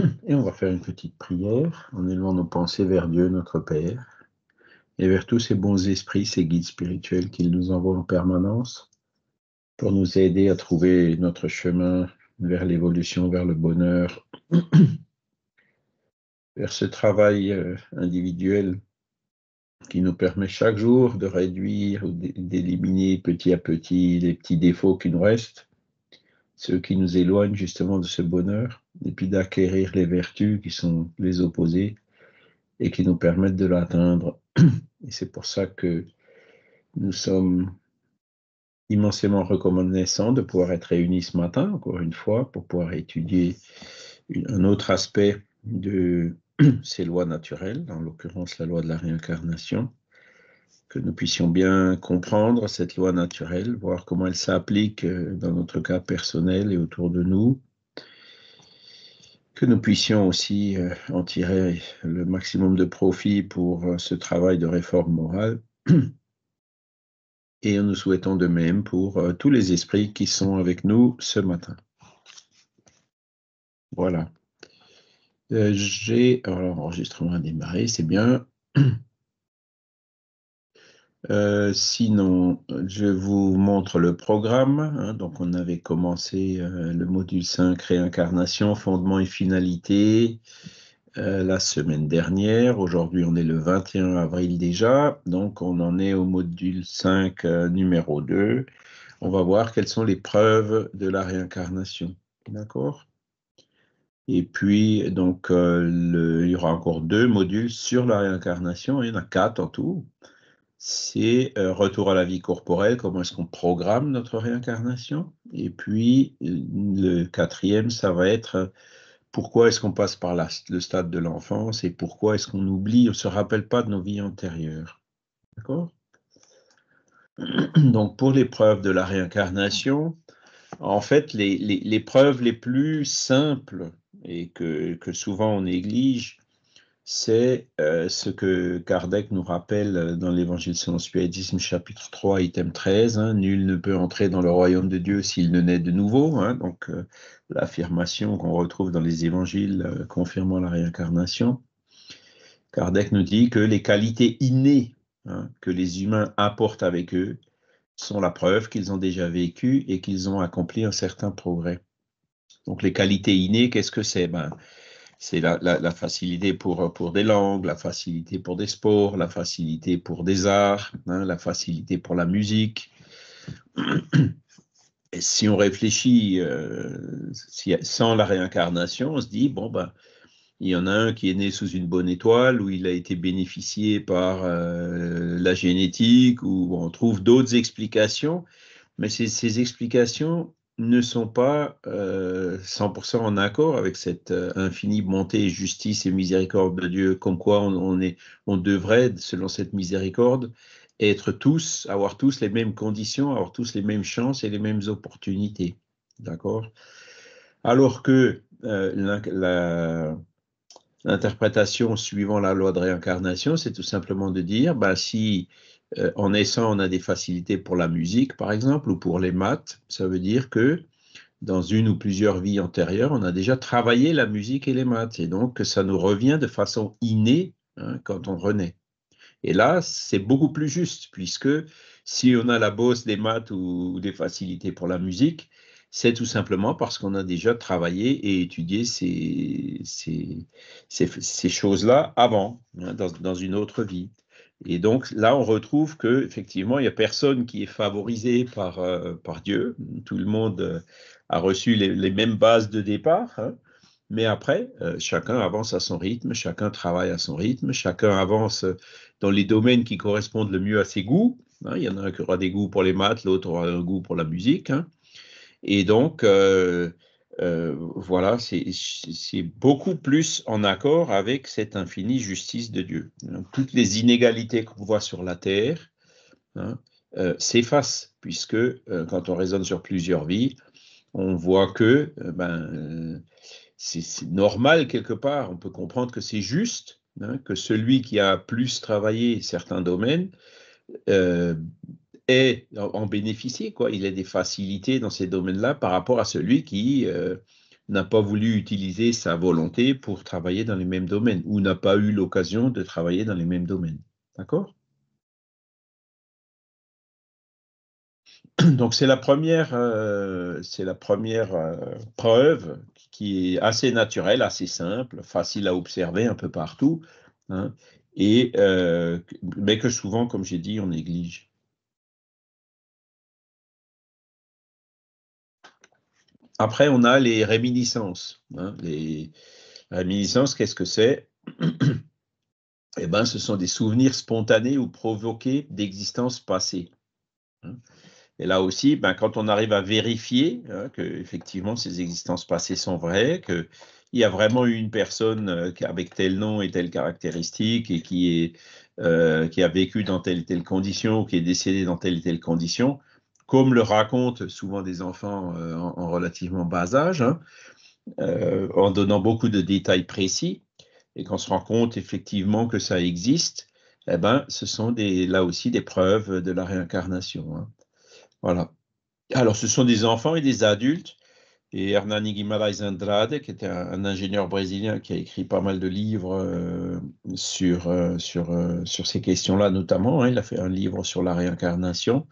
Et on va faire une petite prière en élevant nos pensées vers Dieu, notre Père, et vers tous ces bons esprits, ces guides spirituels qu'il nous envoie en permanence pour nous aider à trouver notre chemin vers l'évolution, vers le bonheur, vers ce travail euh, individuel qui nous permet chaque jour de réduire ou d'éliminer petit à petit les petits défauts qui nous restent, ceux qui nous éloignent justement de ce bonheur et puis d'acquérir les vertus qui sont les opposées et qui nous permettent de l'atteindre. Et c'est pour ça que nous sommes immensément reconnaissants de pouvoir être réunis ce matin, encore une fois, pour pouvoir étudier un autre aspect de ces lois naturelles, en l'occurrence la loi de la réincarnation, que nous puissions bien comprendre cette loi naturelle, voir comment elle s'applique euh, dans notre cas personnel et autour de nous, que nous puissions aussi euh, en tirer le maximum de profit pour euh, ce travail de réforme morale. Et nous souhaitons de même pour euh, tous les esprits qui sont avec nous ce matin. Voilà. J'ai. Alors, l'enregistrement a démarré, c'est bien. Euh, sinon, je vous montre le programme. Hein. donc, on avait commencé euh, le module 5, réincarnation, fondement et finalité, euh, la semaine dernière. Aujourd'hui, on est le 21 avril déjà. Donc, on en est au module 5, numéro 2. On va voir quelles sont les preuves de la réincarnation. D'accord et puis, donc, il y aura encore deux modules sur la réincarnation. Il y en a quatre en tout c'est euh, retour à la vie corporelle, comment est-ce qu'on programme notre réincarnation. Et puis, euh, le quatrième, ça va être euh, pourquoi est-ce qu'on passe par le stade de l'enfance et pourquoi est-ce qu'on oublie, on ne se rappelle pas de nos vies antérieures. D'accord Donc, pour l'épreuve de la réincarnation, en fait, les, preuves les plus simples et que souvent on néglige, c'est euh, ce que Kardec nous rappelle euh, dans l'Évangile selon Spiritisme, chapitre 3, item 13. Hein, Nul ne peut entrer dans le royaume de Dieu s'il ne naît de nouveau. Hein. donc, euh, l'affirmation qu'on retrouve dans les Évangiles confirmant la réincarnation. Kardec nous dit que les qualités innées hein, que les humains apportent avec eux sont la preuve qu'ils ont déjà vécu et qu'ils ont accompli un certain progrès. Donc, les qualités innées, qu'est-ce que c'est ben, c'est la, facilité pour, pour des langues, la facilité pour des sports, la facilité pour des arts, hein, la facilité pour la musique. Et si on réfléchit euh, sans la réincarnation, on se dit, bon, ben, il y en a un qui est né sous une bonne étoile, où il a été bénéficié par euh, la génétique, ou on trouve d'autres explications, mais ces explications, ne sont pas 100% euh, en accord avec cette euh, infinie bonté, justice et miséricorde de Dieu, comme quoi on, est, on devrait, selon cette miséricorde, être tous, avoir tous les mêmes conditions, avoir tous les mêmes chances et les mêmes opportunités. D'accord Alors que euh, l'interprétation suivant la loi de réincarnation, c'est tout simplement de dire, bah, si euh, en naissant, on a des facilités pour la musique, par exemple, ou pour les maths. Ça veut dire que dans une ou plusieurs vies antérieures, on a déjà travaillé la musique et les maths. Et donc, ça nous revient de façon innée hein, quand on renaît. Et là, c'est beaucoup plus juste, puisque si on a la bosse des maths ou, des facilités pour la musique, c'est tout simplement parce qu'on a déjà travaillé et étudié ces, choses-là avant, hein, dans, une autre vie. Et donc là, on retrouve que effectivement, il n'y a personne qui est favorisé par, euh, par Dieu. Tout le monde euh, a reçu les, mêmes bases de départ. Hein. Mais après, euh, chacun avance à son rythme, chacun travaille à son rythme, chacun avance dans les domaines qui correspondent le mieux à ses goûts. Hein. Il y en a un qui aura des goûts pour les maths, l'autre aura un goût pour la musique. Hein. Et donc, euh, voilà, c'est beaucoup plus en accord avec cette infinie justice de Dieu. toutes les inégalités qu'on voit sur la terre hein, euh, s'effacent, puisque euh, quand on raisonne sur plusieurs vies, on voit que ben, c'est normal quelque part, on peut comprendre que c'est juste, hein, que celui qui a plus travaillé certains domaines en bénéficier. Quoi. Il a des facilités dans ces domaines-là par rapport à celui qui euh, n'a pas voulu utiliser sa volonté pour travailler dans les mêmes domaines ou n'a pas eu l'occasion de travailler dans les mêmes domaines. D'accord Donc c'est la première, euh, c'est la première euh, preuve qui est assez naturelle, assez simple, facile à observer un peu partout, hein, et, mais que souvent, comme j'ai dit, on néglige. Après, on a les réminiscences. Hein, les réminiscences, qu'est-ce que c'est Eh ben, ce sont des souvenirs spontanés ou provoqués d'existences passées. Hein. Et là aussi, ben, quand on arrive à vérifier hein, que effectivement ces existences passées sont vraies, qu'il y a vraiment eu une personne euh, avec tel nom et telle caractéristique et qui, euh, qui a vécu dans telle et telle condition ou qui est décédée dans telle et telle condition, comme le racontent souvent des enfants euh, en, relativement bas âge, hein, euh, en donnant beaucoup de détails précis, et qu'on se rend compte effectivement que ça existe, eh ben, ce sont là aussi des preuves de la réincarnation. Hein. Voilà. Alors, ce sont des enfants et des adultes. Et Hernani Guimarães Andrade, qui était un, ingénieur brésilien qui a écrit pas mal de livres euh, sur, sur, sur ces questions-là, notamment, hein, il a fait un livre sur la réincarnation.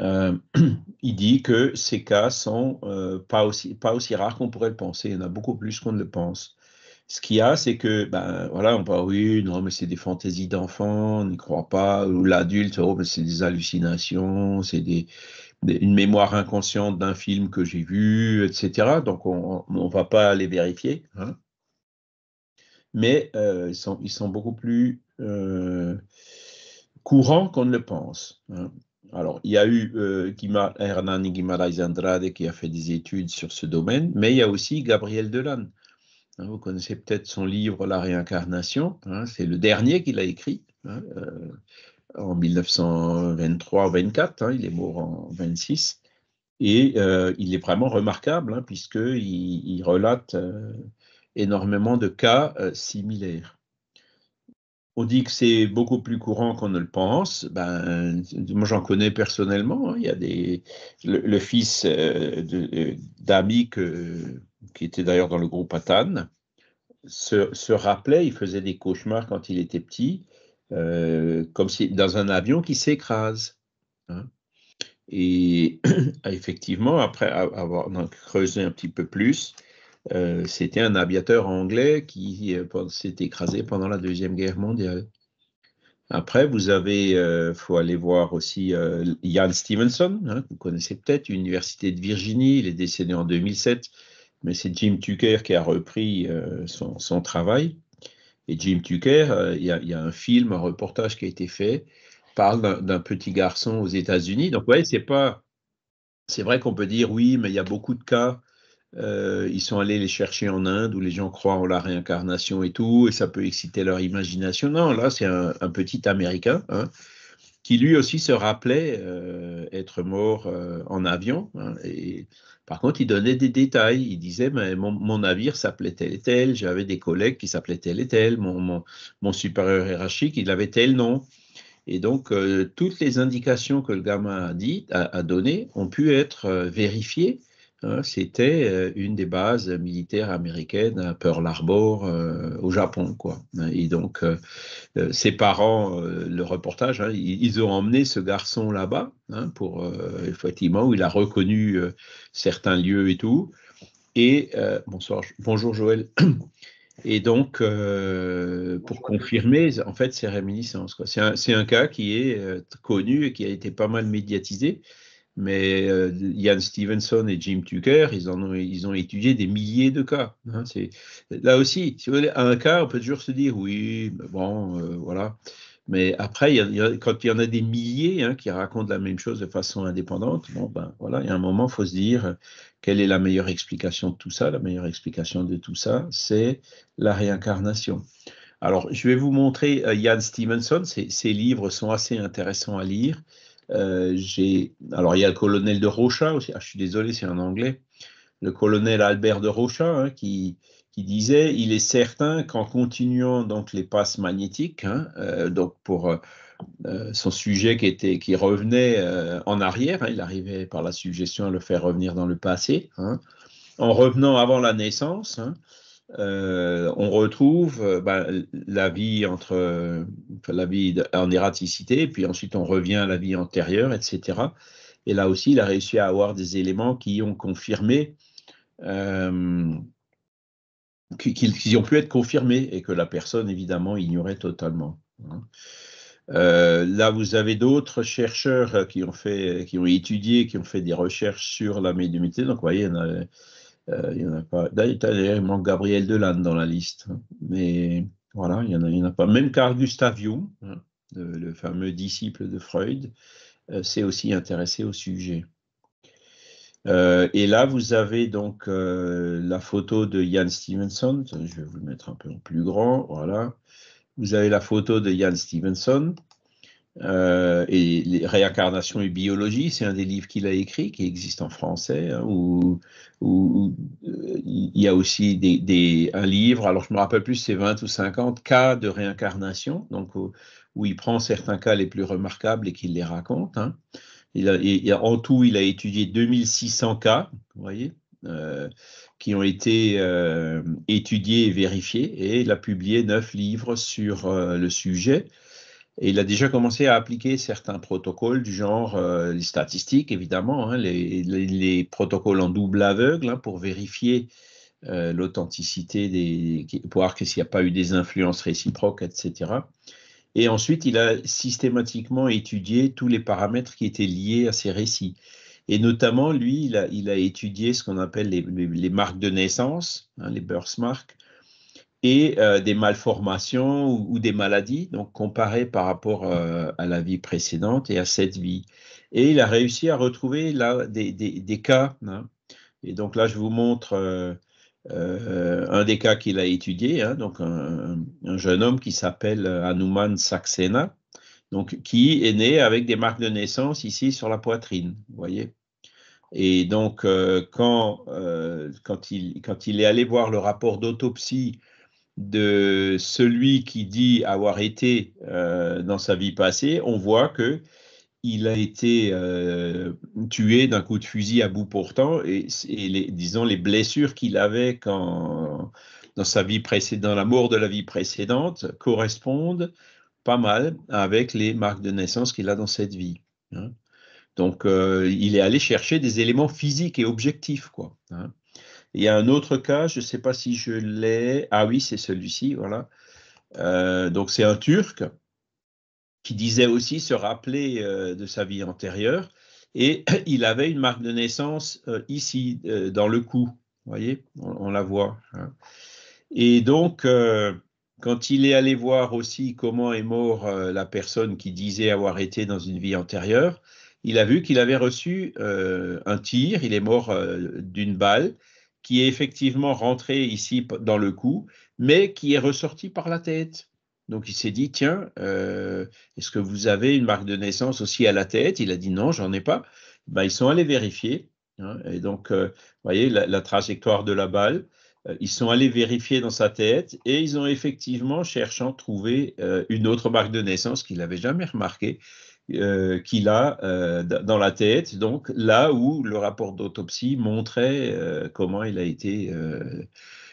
Euh, il dit que ces cas sont euh, pas, aussi, pas aussi rares qu'on pourrait le penser. Il y en a beaucoup plus qu'on ne le pense. Ce qu'il y a, c'est que, ben voilà, on parle, oui, non, mais c'est des fantaisies d'enfants, on n'y croit pas, ou l'adulte, oh, mais ben, c'est des hallucinations, c'est des, une mémoire inconsciente d'un film que j'ai vu, etc. Donc, on ne va pas les vérifier. Hein. Mais euh, ils, sont, ils sont beaucoup plus courants qu'on ne le pense. Hein. Alors, il y a eu euh, Hernani Guimaraes Andrade qui a fait des études sur ce domaine, mais il y a aussi Gabriel Delanne. Hein, vous connaissez peut-être son livre La réincarnation. Hein, c'est le dernier qu'il a écrit hein, euh, en 1923-24. il est mort en 26. Et euh, il est vraiment remarquable puisqu'il il relate énormément de cas similaires on dit que c'est beaucoup plus courant qu'on ne le pense. Ben, moi, j'en connais personnellement. Hein. Il y a des, le, fils euh, euh d'amis qui était d'ailleurs dans le groupe Atan, se, rappelait, il faisait des cauchemars quand il était petit, euh, comme si dans un avion qui s'écrase. Hein. Et effectivement, après avoir creusé un petit peu plus, euh, c'était un aviateur anglais qui euh, s'est écrasé pendant la Deuxième Guerre mondiale. Après, vous avez, il euh, faut aller voir aussi Ian Stevenson, hein, que vous connaissez peut-être, Université de Virginie, il est décédé en 2007, mais c'est Jim Tucker qui a repris son, travail. Et Jim Tucker, il y, a un film, un reportage qui a été fait, parle d'un petit garçon aux États-Unis. Donc, ouais, c'est pas. C'est vrai qu'on peut dire oui, mais il y a beaucoup de cas euh, ils sont allés les chercher en Inde où les gens croient en la réincarnation et tout, et ça peut exciter leur imagination. Non, là, c'est un, petit Américain hein, qui lui aussi se rappelait euh, être mort euh, en avion. Hein, et par contre, il donnait des détails. Il disait mon, navire s'appelait tel et tel, j'avais des collègues qui s'appelaient tel et tel, mon, supérieur hiérarchique, il avait tel nom. Et donc, toutes les indications que le gamin a, dit, a, a données ont pu être vérifiées Hein, c'était euh, une des bases militaires américaines, à Pearl Harbor, euh, au Japon. Quoi. Hein. Et donc, euh, ses parents, le reportage, hein, ils, ont emmené ce garçon là-bas, pour, effectivement, où il a reconnu certains lieux et tout. Et, bonsoir, bonjour Joël. Et donc, pour confirmer, en fait, ces réminiscences. C'est un, cas qui est connu et qui a été pas mal médiatisé, mais Yann euh, Ian Stevenson et Jim Tucker, ils, ont, ils ont étudié des milliers de cas. Hein, là aussi, si vous voulez, un cas, on peut toujours se dire oui, bon, euh, voilà. Mais après, quand il y en a des milliers hein, qui racontent la même chose de façon indépendante, bon, ben voilà, il y a un moment, il faut se dire quelle est la meilleure explication de tout ça. La meilleure explication de tout ça, c'est la réincarnation. Alors, je vais vous montrer Yann euh, Stevenson. ses livres sont assez intéressants à lire. Euh, alors il y a le colonel de Rocha aussi, ah, je suis désolé, c'est en anglais, le colonel Albert de Rocha hein, qui, disait il est certain qu'en continuant donc les passes magnétiques, hein, euh, donc pour euh, son sujet qui était qui revenait en arrière, hein, il arrivait par la suggestion à le faire revenir dans le passé, en revenant avant la naissance, euh, on retrouve euh, bah, la vie entre la vie en erraticité, puis ensuite on revient à la vie antérieure, etc. Et là aussi, il a réussi à avoir des éléments qui ont confirmé, euh, qui, ont pu être confirmés et que la personne, évidemment, ignorait totalement. Hein. là, vous avez d'autres chercheurs qui ont, fait, qui ont étudié, qui ont fait des recherches sur la médiumité, Donc, voyez, euh, il en a pas. D'ailleurs, il manque Gabriel Delanne dans la liste. Mais voilà, il n'y en, a pas. Même Carl Gustav Jung, hein, le, fameux disciple de Freud, euh, s'est aussi intéressé au sujet. Euh, et là, vous avez donc la photo de Jan Stevenson. Je vais vous le mettre un peu en plus grand. Voilà. Vous avez la photo de Jan Stevenson euh, et les Réincarnation et biologie, c'est un des livres qu'il a écrit, qui existe en français, hein, où, euh, il y a aussi des, un livre, alors je me rappelle plus, c'est 20 ou 50 cas de réincarnation, donc où, il prend certains cas les plus remarquables et qu'il les raconte. Hein. en tout, il a étudié 2600 cas, vous voyez, euh, qui ont été étudiés et vérifiés, et il a publié neuf livres sur le sujet. Et il a déjà commencé à appliquer certains protocoles du genre euh, les statistiques, évidemment, hein, les, protocoles en double aveugle hein, pour vérifier euh, l'authenticité, des, pour voir s'il n'y a pas eu des influences réciproques, etc. Et ensuite, il a systématiquement étudié tous les paramètres qui étaient liés à ces récits. Et notamment, lui, il a, étudié ce qu'on appelle les, marques de naissance, hein, les birthmarks, euh, des malformations ou, des maladies, donc comparé par rapport euh, à la vie précédente et à cette vie. Et il a réussi à retrouver là des, cas. Hein. Et donc là, je vous montre euh, un des cas qu'il a étudié, hein, donc un, jeune homme qui s'appelle Hanuman Saxena, donc qui est né avec des marques de naissance ici sur la poitrine, vous voyez. Et donc, quand il est allé voir le rapport d'autopsie de celui qui dit avoir été euh, dans sa vie passée, on voit que il a été euh, tué d'un coup de fusil à bout portant et, les, disons les blessures qu'il avait dans sa vie précédente, dans la mort de la vie précédente, correspondent pas mal avec les marques de naissance qu'il a dans cette vie. Hein. Donc, euh, il est allé chercher des éléments physiques et objectifs, quoi. Hein. Il y a un autre cas, je ne sais pas si je l'ai. Ah oui, c'est celui-ci, voilà. Euh, donc c'est un Turc qui disait aussi se rappeler euh, de sa vie antérieure et il avait une marque de naissance euh, ici dans le cou. Vous voyez, on, la voit. Hein. Et donc, quand il est allé voir aussi comment est mort la personne qui disait avoir été dans une vie antérieure, il a vu qu'il avait reçu un tir, il est mort d'une balle, qui est effectivement rentré ici dans le cou, mais qui est ressorti par la tête. Donc il s'est dit, tiens, euh, est-ce que vous avez une marque de naissance aussi à la tête Il a dit, non, j'en ai pas. Ben, ils sont allés vérifier. Hein, et donc, euh, vous voyez, la, trajectoire de la balle, euh, ils sont allés vérifier dans sa tête et ils ont effectivement, cherchant, trouver une autre marque de naissance qu'il n'avait jamais remarquée. Euh, qu'il a euh, dans la tête, donc là où le rapport d'autopsie montrait euh, comment il a été,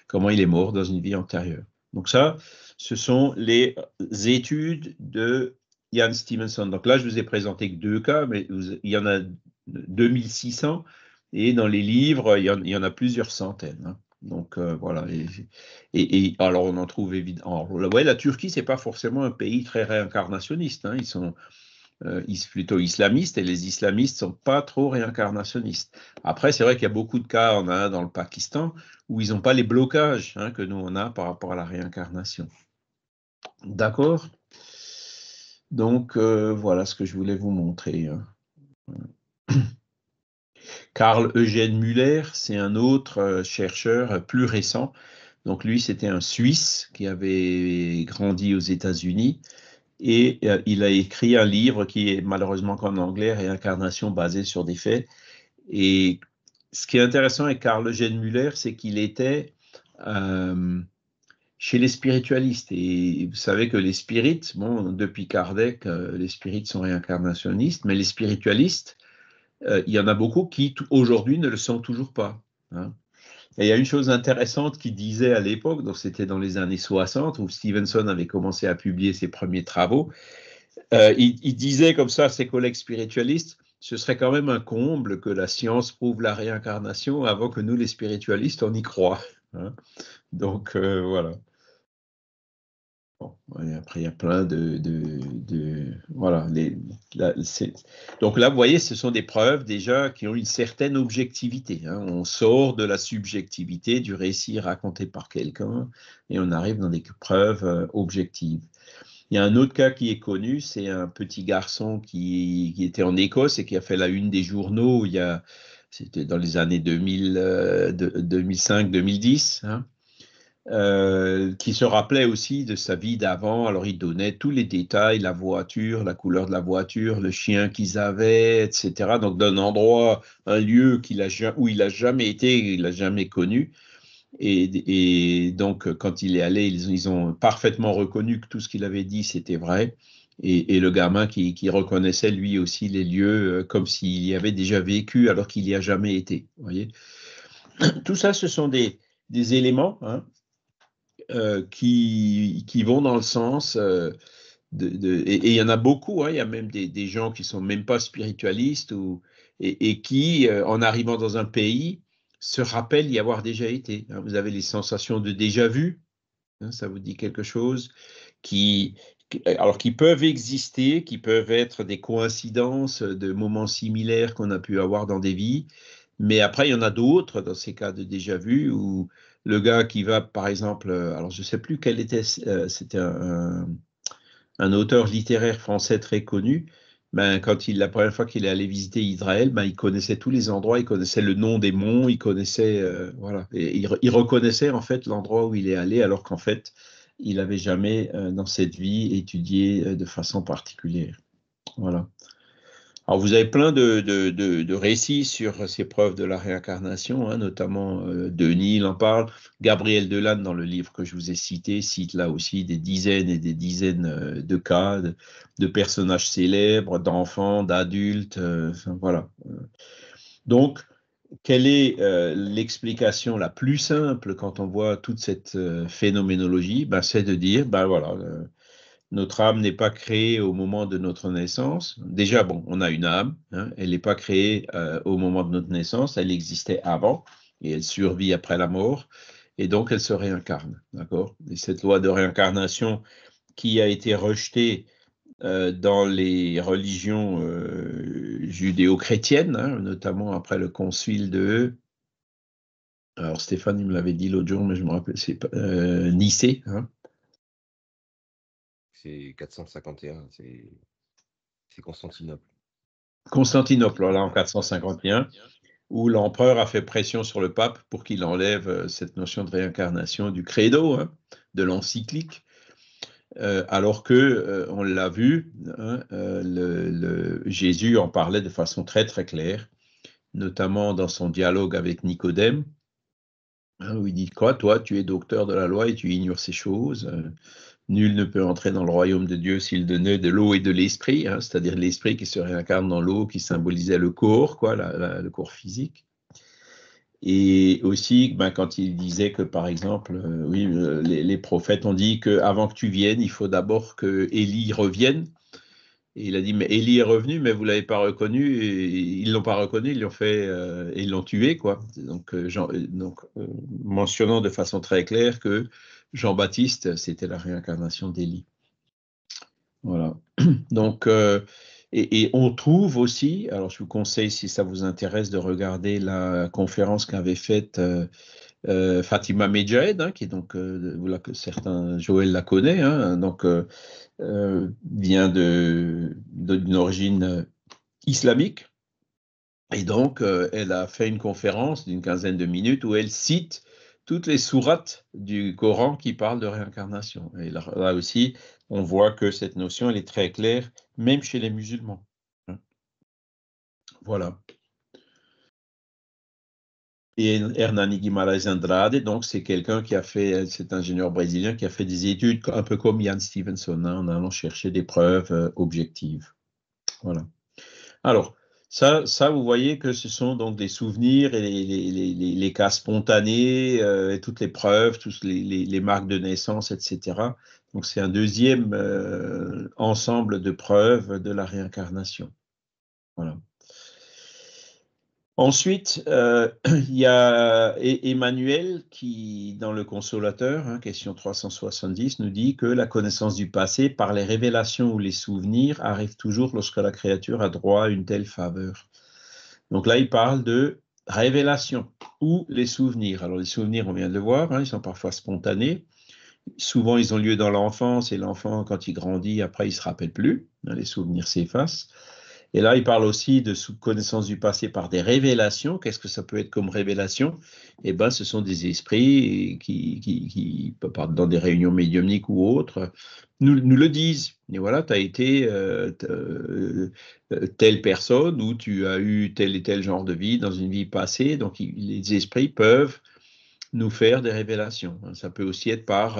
comment il est mort dans une vie antérieure. Donc ça, ce sont les études de Ian Stevenson. Donc là, je vous ai présenté que deux cas, mais il y en a 2600 et dans les livres, il y en, a plusieurs centaines. Hein. Donc voilà. Et, alors on en trouve évidemment. Ouais, la Turquie, c'est pas forcément un pays très réincarnationniste. Hein. Ils sont euh, plutôt islamistes, et les islamistes sont pas trop réincarnationnistes. Après, c'est vrai qu'il y a beaucoup de cas en a dans le Pakistan, où ils n'ont pas les blocages hein, que nous, on a par rapport à la réincarnation. D'accord Donc, euh, voilà ce que je voulais vous montrer. Hein. Karl Eugène Müller, c'est un autre euh, chercheur plus récent. Donc, lui, c'était un Suisse qui avait grandi aux États-Unis et euh, il a écrit un livre qui est malheureusement qu'en anglais, Réincarnation basée sur des faits. Et ce qui est intéressant avec Carl Eugène Muller, c'est qu'il était euh, chez les spiritualistes. Et vous savez que les spirites, bon, depuis Kardec, euh, les spirites sont réincarnationnistes, mais les spiritualistes, il y en a beaucoup qui aujourd'hui ne le sont toujours pas. Hein. Et il y a une chose intéressante qu'il disait à l'époque, donc c'était dans les années 60 où Stevenson avait commencé à publier ses premiers travaux. Euh, il, disait comme ça à ses collègues spiritualistes, ce serait quand même un comble que la science prouve la réincarnation avant que nous, les spiritualistes, on y croit. Hein. Donc euh, voilà après, il y a plein de. voilà. donc là, vous voyez, ce sont des preuves déjà qui ont une certaine objectivité. Hein. On sort de la subjectivité du récit raconté par quelqu'un et on arrive dans des preuves euh, objectives. Il y a un autre cas qui est connu, c'est un petit garçon qui, était en Écosse et qui a fait la une des journaux il y a. C'était dans les années 2000, 2005-2010. Euh, qui se rappelait aussi de sa vie d'avant. Alors, il donnait tous les détails, la voiture, la couleur de la voiture, le chien qu'ils avaient, etc. Donc, d'un endroit, un lieu qu'il a, où il n'a jamais été, il n'a jamais connu. Et, et, donc, quand il est allé, ils, ils, ont parfaitement reconnu que tout ce qu'il avait dit, c'était vrai. Et, le gamin qui, reconnaissait lui aussi les lieux euh, comme s'il y avait déjà vécu alors qu'il n'y a jamais été. Voyez tout ça, ce sont des, des éléments hein, euh, qui, qui, vont dans le sens. Euh, de, et il y en a beaucoup, hein. il y a même des, gens qui sont même pas spiritualistes ou, et, qui, euh, en arrivant dans un pays, se rappellent y avoir déjà été. Hein, vous avez les sensations de déjà vu, hein, ça vous dit quelque chose, qui, alors qui peuvent exister, qui peuvent être des coïncidences de moments similaires qu'on a pu avoir dans des vies, mais après il y en a d'autres dans ces cas de déjà vu où le gars qui va, par exemple, euh, alors je ne sais plus quel était, euh, c'était un, auteur littéraire français très connu, ben, quand il, la première fois qu'il est allé visiter Israël, ben, il connaissait tous les endroits, il connaissait le nom des monts, il connaissait, euh, voilà, et il, reconnaissait en fait l'endroit où il est allé, alors qu'en fait, il n'avait jamais dans cette vie étudié de façon particulière. Voilà. Alors, vous avez plein de, de, de, récits sur ces preuves de la réincarnation, hein, notamment euh, Denis il en parle, Gabriel Delanne dans le livre que je vous ai cité cite là aussi des dizaines et des dizaines euh, de cas de, personnages célèbres, d'enfants, d'adultes, euh, voilà. Donc, quelle est l'explication la plus simple quand on voit toute cette phénoménologie ben, C'est de dire, ben voilà, notre âme n'est pas créée au moment de notre naissance. Déjà, bon, on a une âme, hein, elle n'est pas créée euh, au moment de notre naissance, elle existait avant et elle survit après la mort, et donc elle se réincarne, d'accord Et cette loi de réincarnation qui a été rejetée euh, dans les religions euh, judéo-chrétiennes, hein, notamment après le concile de alors Stéphane, il me l'avait dit l'autre jour, mais je me rappelle, c'est Nicée, hein, c'est 451, c'est Constantinople. Constantinople, là en 451, où l'empereur a fait pression sur le pape pour qu'il enlève euh, cette notion de réincarnation du credo, hein, de l'encyclique, euh, alors que, euh, on l'a vu, hein, Jésus en parlait de façon très très claire, notamment dans son dialogue avec Nicodème, hein, où il dit quoi, toi tu es docteur de la loi et tu ignores ces choses, Nul ne peut entrer dans le royaume de Dieu s'il donnait de l'eau et de l'esprit, hein, c'est-à-dire l'esprit qui se réincarne dans l'eau, qui symbolisait le corps, quoi, le corps physique. Et aussi, ben, quand il disait que, par exemple, euh, oui, euh, les, prophètes ont dit que avant que tu viennes, il faut d'abord que Élie revienne. Et il a dit, mais Élie est revenu, mais vous l'avez pas reconnu. Et ils l'ont pas reconnu, ils l'ont fait, euh, et l'ont tué, quoi. Donc, donc mentionnant de façon très claire que Jean-Baptiste, c'était la réincarnation d'Élie. Voilà. Donc, euh, et, on trouve aussi, alors je vous conseille, si ça vous intéresse, de regarder la conférence qu'avait faite euh, euh, Fatima Medjahed, hein, qui est donc, voilà que certains, Joël la connaît, hein, donc vient d'une origine islamique. Et donc, elle a fait une conférence d'une quinzaine de minutes où elle cite toutes les sourates du Coran qui parlent de réincarnation. Et là, aussi, on voit que cette notion, elle est très claire, même chez les musulmans. Hein. Voilà. Et Hernani Guimarães Andrade, donc c'est quelqu'un qui a fait, cet ingénieur brésilien qui a fait des études un peu comme Ian Stevenson, hein, en allant chercher des preuves euh, objectives. Voilà. Alors, ça, ça, vous voyez que ce sont donc des souvenirs et les, les, les, cas spontanés, euh, et toutes les preuves, toutes les, marques de naissance, etc. Donc c'est un deuxième euh, ensemble de preuves de la réincarnation. Voilà. Ensuite, euh, il y a euh, e- Emmanuel qui, dans le consolateur, hein, question 370, nous dit que la connaissance du passé par les révélations ou les souvenirs arrive toujours lorsque la créature a droit à une telle faveur. Donc là, il parle de révélation ou les souvenirs. Alors les souvenirs, on vient de le voir, hein, ils sont parfois spontanés. Souvent, ils ont lieu dans l'enfance et l'enfant, quand il grandit, après, il ne se rappelle plus. Hein, les souvenirs s'effacent. Et là, il parle aussi de connaissance du passé par des révélations. Qu'est-ce que ça peut être comme révélation Eh bien, ce sont des esprits qui, qui, dans des réunions médiumniques ou autres, nous, le disent. Et voilà, tu as été euh, euh, euh, telle personne ou tu as eu tel et tel genre de vie dans une vie passée. Donc, les esprits peuvent nous faire des révélations. Ça peut aussi être par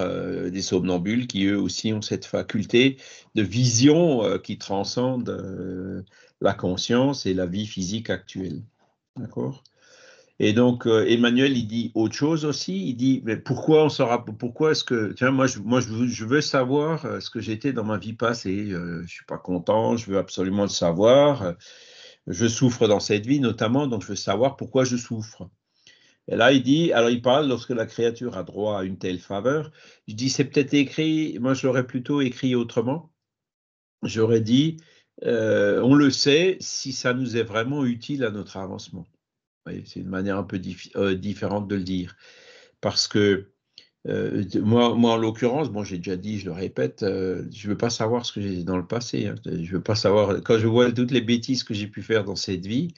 des somnambules qui, eux aussi, ont cette faculté de vision qui transcende la conscience et la vie physique actuelle. D'accord et donc, euh, Emmanuel, il dit autre chose aussi. Il dit, mais pourquoi on sera... pourquoi est-ce que, tiens moi, je, moi, je veux, savoir euh, ce que j'étais dans ma vie passée. Euh, je ne suis pas content, je veux absolument le savoir. Je souffre dans cette vie, notamment, donc je veux savoir pourquoi je souffre. Et là, il dit, alors il parle lorsque la créature a droit à une telle faveur. Je dis, c'est peut-être écrit, moi, je l'aurais plutôt écrit autrement. J'aurais dit, euh, on le sait si ça nous est vraiment utile à notre avancement. C'est une manière un peu euh, différente de le dire. Parce que euh, moi, en l'occurrence, bon, j'ai déjà dit, je le répète, je ne veux pas savoir ce que j'ai dit dans le passé. Hein. Je veux pas savoir, quand je vois toutes les bêtises que j'ai pu faire dans cette vie,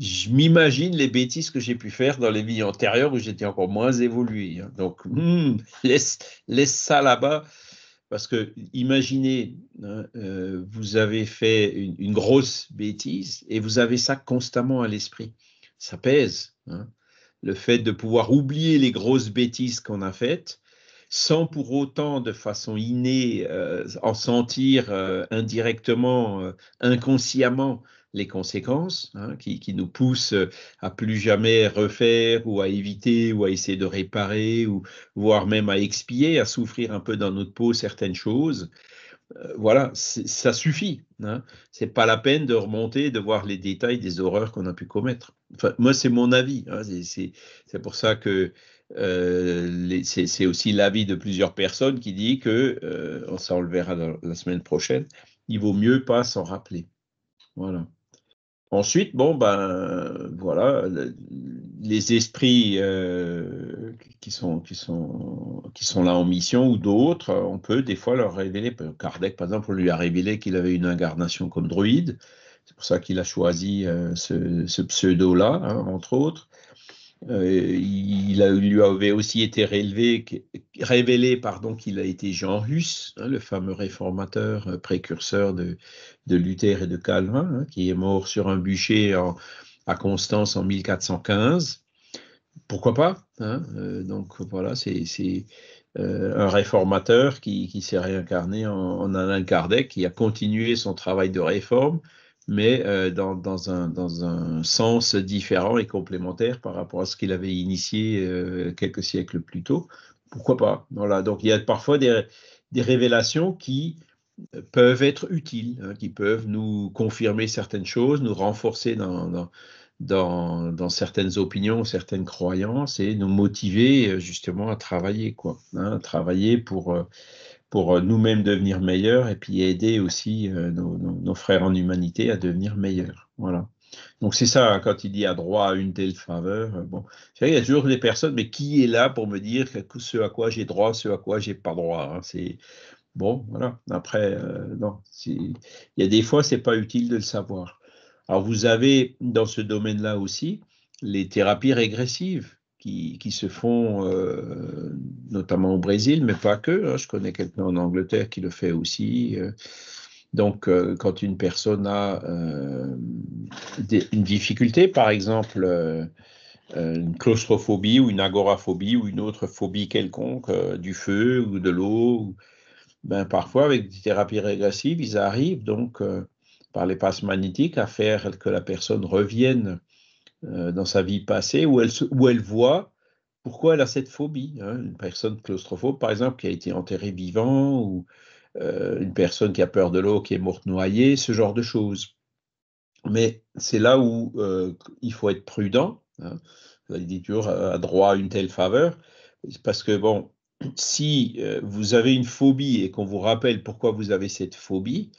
je m'imagine les bêtises que j'ai pu faire dans les vies antérieures où j'étais encore moins évolué. Hein. Donc, hmm, laisse ça là-bas. Parce que imaginez, hein, euh, vous avez fait une, grosse bêtise et vous avez ça constamment à l'esprit. Ça pèse. Hein. Le fait de pouvoir oublier les grosses bêtises qu'on a faites sans pour autant de façon innée euh, en sentir euh, indirectement, inconsciemment les conséquences, hein, qui, nous poussent à plus jamais refaire ou à éviter ou à essayer de réparer ou voire même à expier, à souffrir un peu dans notre peau certaines choses. Euh, voilà, ça suffit. Hein. C'est pas la peine de remonter, de voir les détails des horreurs qu'on a pu commettre. moi, c'est mon avis. Hein, c'est pour ça que euh, c'est aussi l'avis de plusieurs personnes qui dit que, euh, on le verra la semaine prochaine, il vaut mieux pas s'en rappeler. Voilà. Ensuite, bon, ben voilà, les esprits euh, qui, sont, là en mission ou d'autres, euh, on peut des fois leur révéler. Kardec, par exemple, on lui a révélé qu'il avait une incarnation comme druide. C'est pour ça qu'il a choisi euh, ce, pseudo-là, hein, entre autres. Euh, il, lui avait aussi été révélé pardon, qu'il a été Jean Hus, hein, le fameux réformateur euh, précurseur de, Luther et de Calvin, hein, qui est mort sur un bûcher à Constance en 1415. Pourquoi pas hein, euh, Donc voilà, c'est un réformateur qui, s'est réincarné en, en, Alain Kardec, qui a continué son travail de réforme mais euh, dans, dans, un, dans, un, sens différent et complémentaire par rapport à ce qu'il avait initié euh, quelques siècles plus tôt. Pourquoi pas voilà. Donc il y a parfois des, des révélations qui euh, peuvent être utiles, hein, qui peuvent nous confirmer certaines choses, nous renforcer dans, dans, dans, certaines opinions, certaines croyances et nous motiver justement à travailler, quoi, hein, travailler pour pour euh, nous-mêmes devenir meilleurs et puis aider aussi euh, nos, frères en humanité à devenir meilleurs. Voilà. Donc c'est ça, quand il dit a droit à une telle faveur, euh, bon, il y a toujours des personnes, mais qui est là pour me dire ce à quoi j'ai droit, ce à quoi j'ai pas droit hein. C'est bon, voilà. Après, non, il y a des fois, c'est pas utile de le savoir. Alors vous avez dans ce domaine-là aussi les thérapies régressives qui, se font euh, notamment au Brésil, mais pas que. Hein. Je connais quelqu'un en Angleterre qui le fait aussi. Euh. Donc, euh, quand une personne a des, une difficulté, par exemple une claustrophobie ou une agoraphobie ou une autre phobie quelconque du feu ou de l'eau, ben, parfois avec des thérapies régressives, ils arrivent donc par les passes magnétiques à faire que la personne revienne euh, dans sa vie passée où elle, elle voit pourquoi elle a cette phobie. Hein, une personne claustrophobe, par exemple, qui a été enterrée vivant, ou euh, une personne qui a peur de l'eau, qui est morte noyée, ce genre de choses. Mais c'est là où euh, il faut être prudent. Hein. Vous allez dire toujours a droit à une telle faveur. Parce que, bon, si vous avez une phobie et qu'on vous rappelle pourquoi vous avez cette phobie,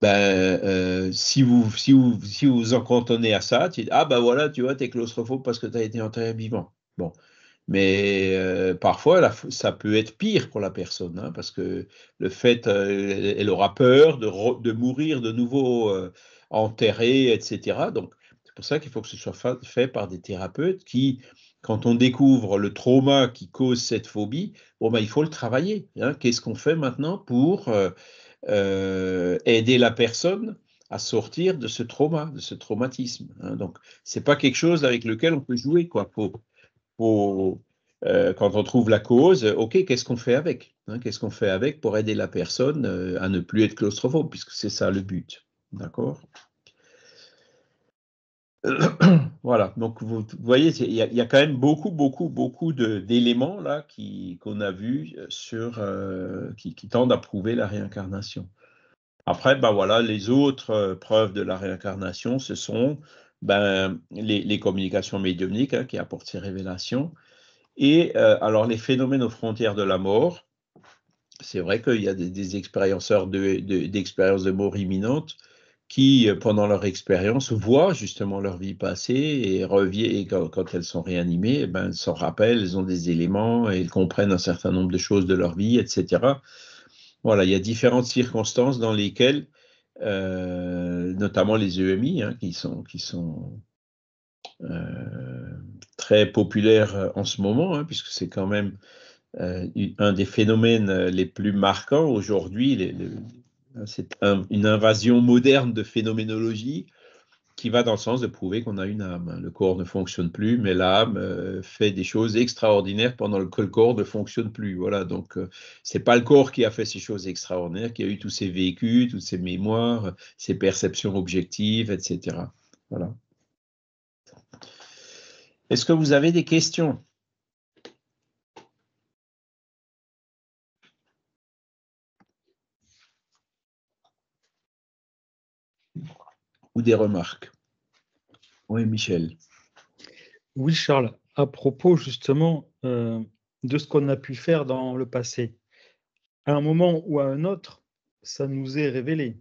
ben, euh, si, vous, si, vous, si vous vous en cantonnez à ça, tu, ah ben voilà, tu vois, t'es claustrophobe parce que tu as été enterré vivant. Bon. Mais euh, parfois, ça peut être pire pour la personne, hein, parce que le fait, euh, elle aura peur de, mourir de nouveau enterré, etc. Donc, c'est pour ça qu'il faut que ce soit fait par des thérapeutes qui, quand on découvre le trauma qui cause cette phobie, bon ben, il faut le travailler. Hein. Qu'est-ce qu'on fait maintenant pour euh, aider la personne à sortir de ce trauma, de ce traumatisme. Hein. Donc, c'est pas quelque chose avec lequel on peut jouer, quoi. Pour, euh, quand on trouve la cause, ok, qu'est-ce qu'on fait avec hein, Qu'est-ce qu'on fait avec pour aider la personne euh, à ne plus être claustrophobe, puisque c'est ça le but. D'accord voilà, donc vous, voyez, il y, a quand même beaucoup, beaucoup, beaucoup d'éléments là qui qu'on a vus euh, sur euh, qui, tendent à prouver la réincarnation. Après, ben voilà, les autres euh, preuves de la réincarnation, ce sont ben, les, communications médiumniques hein, qui apportent ces révélations. Et alors les phénomènes aux frontières de la mort, c'est vrai qu'il y a des, expériences expérienceurs de, de mort imminente qui, euh, pendant leur expérience, voient justement leur vie passée et reviennent, quand, elles sont réanimées, eh ben, elles s'en rappellent, elles ont des éléments, et elles comprennent un certain nombre de choses de leur vie, etc. Voilà, il y a différentes circonstances dans lesquelles, euh, notamment les EMI, hein, qui sont, qui sont euh, très populaires en ce moment, hein, puisque c'est quand même un des phénomènes les plus marquants aujourd'hui, euh, c'est une invasion moderne de phénoménologie qui va dans le sens de prouver qu'on a une âme. Le corps ne fonctionne plus, mais l'âme euh, fait des choses extraordinaires pendant que le corps ne fonctionne plus. Voilà, donc euh, c'est pas le corps qui a fait ces choses extraordinaires, qui a eu tous ces vécus, toutes ces mémoires, ses perceptions objectives, etc. Voilà. Est-ce que vous avez des questions ou des remarques. Oui, Michel. Oui, Charles, à propos justement euh, de ce qu'on a pu faire dans le passé, à un moment ou à un autre, ça nous est révélé,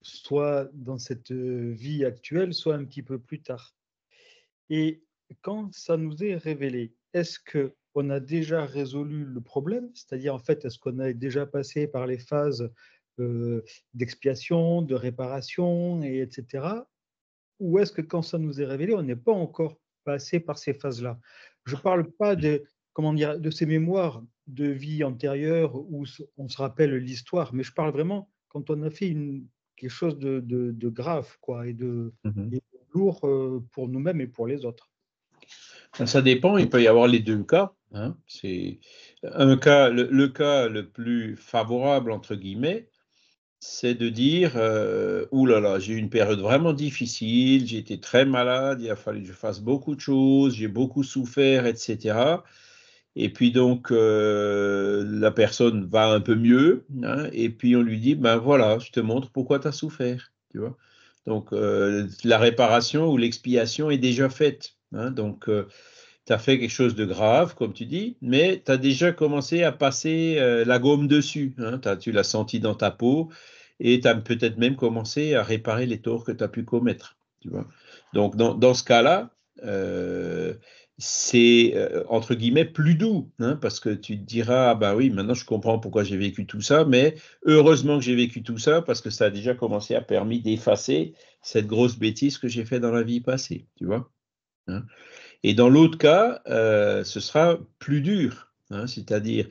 soit dans cette vie actuelle, soit un petit peu plus tard. Et quand ça nous est révélé, est-ce que on a déjà résolu le problème, c'est-à-dire en fait, est-ce qu'on a déjà passé par les phases euh, d'expiation, de réparation, etc. Ou est-ce que quand ça nous est révélé, on n'est pas encore passé par ces phases-là Je ne ah, parle pas de, comment dire, de ces mémoires de vie antérieure où on se rappelle l'histoire, mais je parle vraiment quand on a fait quelque chose de, grave quoi, et de, mmh lourd euh, pour nous-mêmes et pour les autres. Ben, ça dépend, il peut y avoir les deux cas. Hein. C'est un cas, le, cas le plus favorable entre guillemets, c'est de dire euh, oulala là là, j'ai eu une période vraiment difficile, j'ai été très malade, il a fallu que je fasse beaucoup de choses, j'ai beaucoup souffert, etc. Et puis donc, euh, la personne va un peu mieux, hein, et puis on lui dit Ben voilà, je te montre pourquoi tu as souffert. Tu vois donc, euh, la réparation ou l'expiation est déjà faite. Hein. donc, tu as fait quelque chose de grave, comme tu dis, mais tu as déjà commencé à passer euh, la gomme dessus. Hein. as, tu l'as senti dans ta peau et tu as peut-être même commencé à réparer les torts que tu as pu commettre. Tu vois. Donc, dans, ce cas-là, euh, c'est euh, entre guillemets plus doux, hein, parce que tu te diras, ah bah oui, maintenant je comprends pourquoi j'ai vécu tout ça, mais heureusement que j'ai vécu tout ça, parce que ça a déjà commencé à permis d'effacer cette grosse bêtise que j'ai faite dans la vie passée, tu vois. Hein. Et dans l'autre cas, euh, ce sera plus dur. Hein. C'est-à-dire,